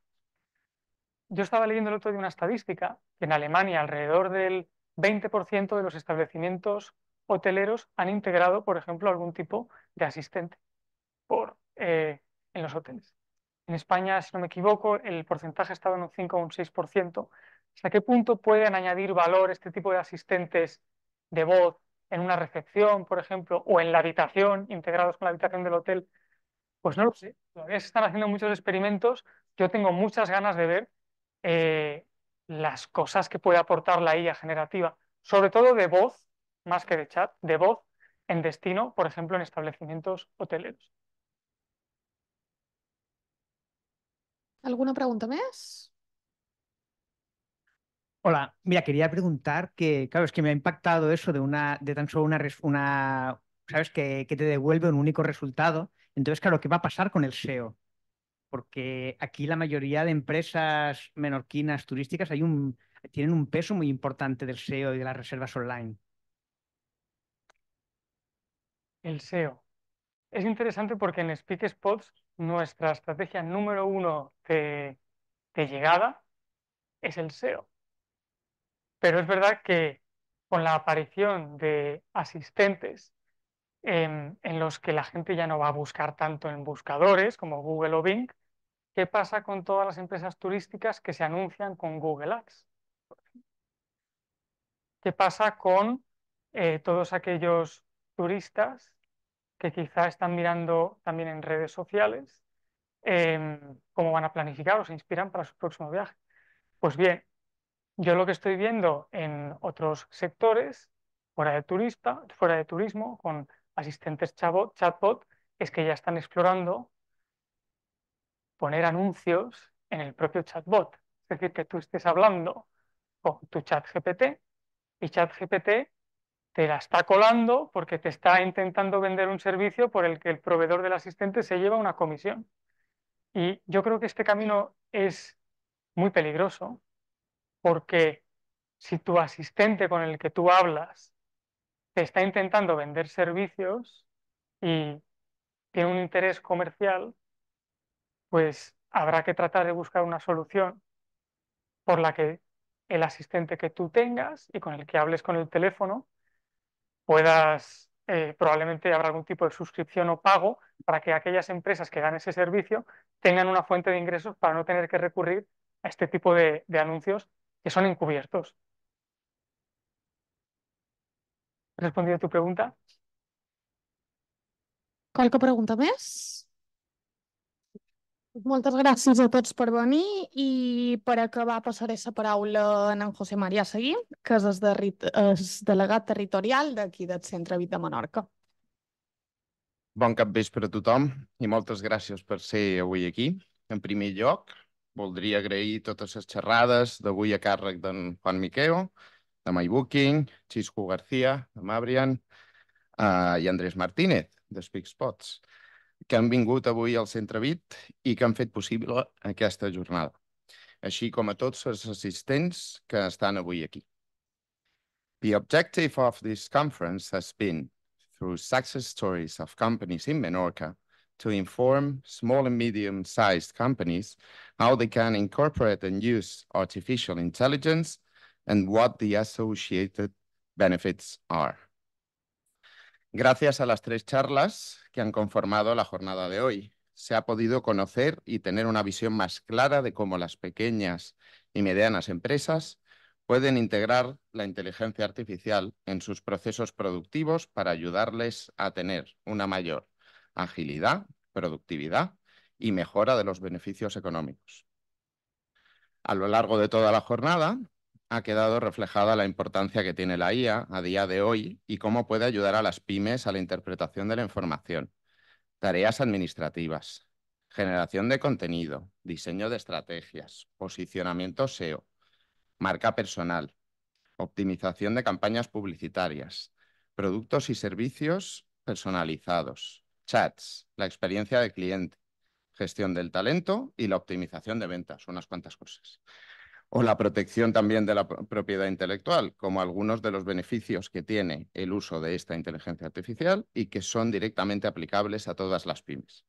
yo estaba leyendo el otro día una estadística que en Alemania alrededor del 20% de los establecimientos hoteleros han integrado, por ejemplo, algún tipo de asistente eh, en los hoteles. En España, si no me equivoco, el porcentaje estaba en un 5 o un 6%. ¿Hasta qué punto pueden añadir valor este tipo de asistentes de voz en una recepción, por ejemplo, o en la habitación, integrados con la habitación del hotel? Pues no lo sé. Todavía se están haciendo muchos experimentos. Yo tengo muchas ganas de ver eh, las cosas que puede aportar la IA generativa, sobre todo de voz, más que de chat, de voz en destino, por ejemplo, en establecimientos hoteleros. ¿Alguna pregunta más? Hola, mira, quería preguntar que, claro, es que me ha impactado eso de una, de tan solo una, una ¿sabes? Que, que te devuelve un único resultado. Entonces, claro, ¿qué va a pasar con el SEO? porque aquí la mayoría de empresas menorquinas turísticas tienen un peso muy importante del SEO y de las reservas online. El SEO. Es interesante porque en Spots nuestra estrategia número uno de llegada es el SEO. Pero es verdad que con la aparición de asistentes en, los que la gente ya no va a buscar tanto en buscadores como Google o Bing. ¿Qué pasa con todas las empresas turísticas que se anuncian con Google Ads? ¿Qué pasa con eh, todos aquellos turistas que quizá están mirando también en redes sociales em, cómo van a planificar o se inspiran para su próximo viaje? Pues bien, yo lo que estoy viendo en otros sectores, fuera de, turista, fuera de turismo, con asistentes chatbot es que ya están explorando poner anuncios en el propio chatbot. Es decir, que tú estés hablando con tu chat GPT y chat GPT te la está colando porque te está intentando vender un servicio por el que el proveedor del asistente se lleva una comisión. Y yo creo que este camino es muy peligroso porque si tu asistente con el que tú hablas está intentando vender servicios y tiene un interés comercial, pues habrá que tratar de buscar una solución por la que el asistente que tú tengas y con el que hables con el teléfono puedas, eh, probablemente habrá algún tipo de suscripción o pago para que aquellas empresas que dan ese servicio tengan una fuente de ingresos para no tener que recurrir a este tipo de anuncios que son encubiertos. respondido a tu pregunta? Qualque pregunta més? Moltes gràcies a tots per venir i per acabar passaré la paraula a en José María Seguí, que és el, el delegat territorial d'aquí del Centre Vit de Menorca. Bon cap vespre a tothom i moltes gràcies per ser avui aquí. En primer lloc, voldria agrair totes les xerrades d'avui a càrrec d'en Juan Miqueo, de MyBooking, Xisco García, de Mabrian uh, eh, i Andrés Martínez, de SpeakSpots, que han vingut avui al Centre Bit i que han fet possible aquesta jornada, així com a tots els assistents que estan avui aquí. The objective of this conference has been, through success stories of companies in Menorca, to inform small and medium-sized companies how they can incorporate and use artificial intelligence and what the associated benefits are. Gracias a las tres charlas que han conformado la jornada de hoy, se ha podido conocer y tener una visión más clara de cómo las pequeñas y medianas empresas pueden integrar la inteligencia artificial en sus procesos productivos para ayudarles a tener una mayor agilidad, productividad y mejora de los beneficios económicos. A lo largo de toda la jornada ha quedado reflejada la importancia que tiene la IA a día de hoy y cómo puede ayudar a las pymes a la interpretación de la información, tareas administrativas, generación de contenido, diseño de estrategias, posicionamiento SEO, marca personal, optimización de campañas publicitarias, productos y servicios personalizados, chats, la experiencia de cliente, gestión del talento y la optimización de ventas, unas cuantas cosas o la protección también de la propiedad intelectual, como algunos de los beneficios que tiene el uso de esta inteligencia artificial y que son directamente aplicables a todas las pymes.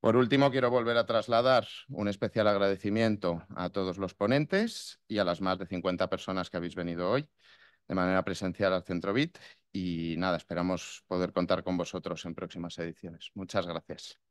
Por último, quiero volver a trasladar un especial agradecimiento a todos los ponentes y a las más de 50 personas que habéis venido hoy de manera presencial al Centro BIT y nada, esperamos poder contar con vosotros en próximas ediciones. Muchas gracias.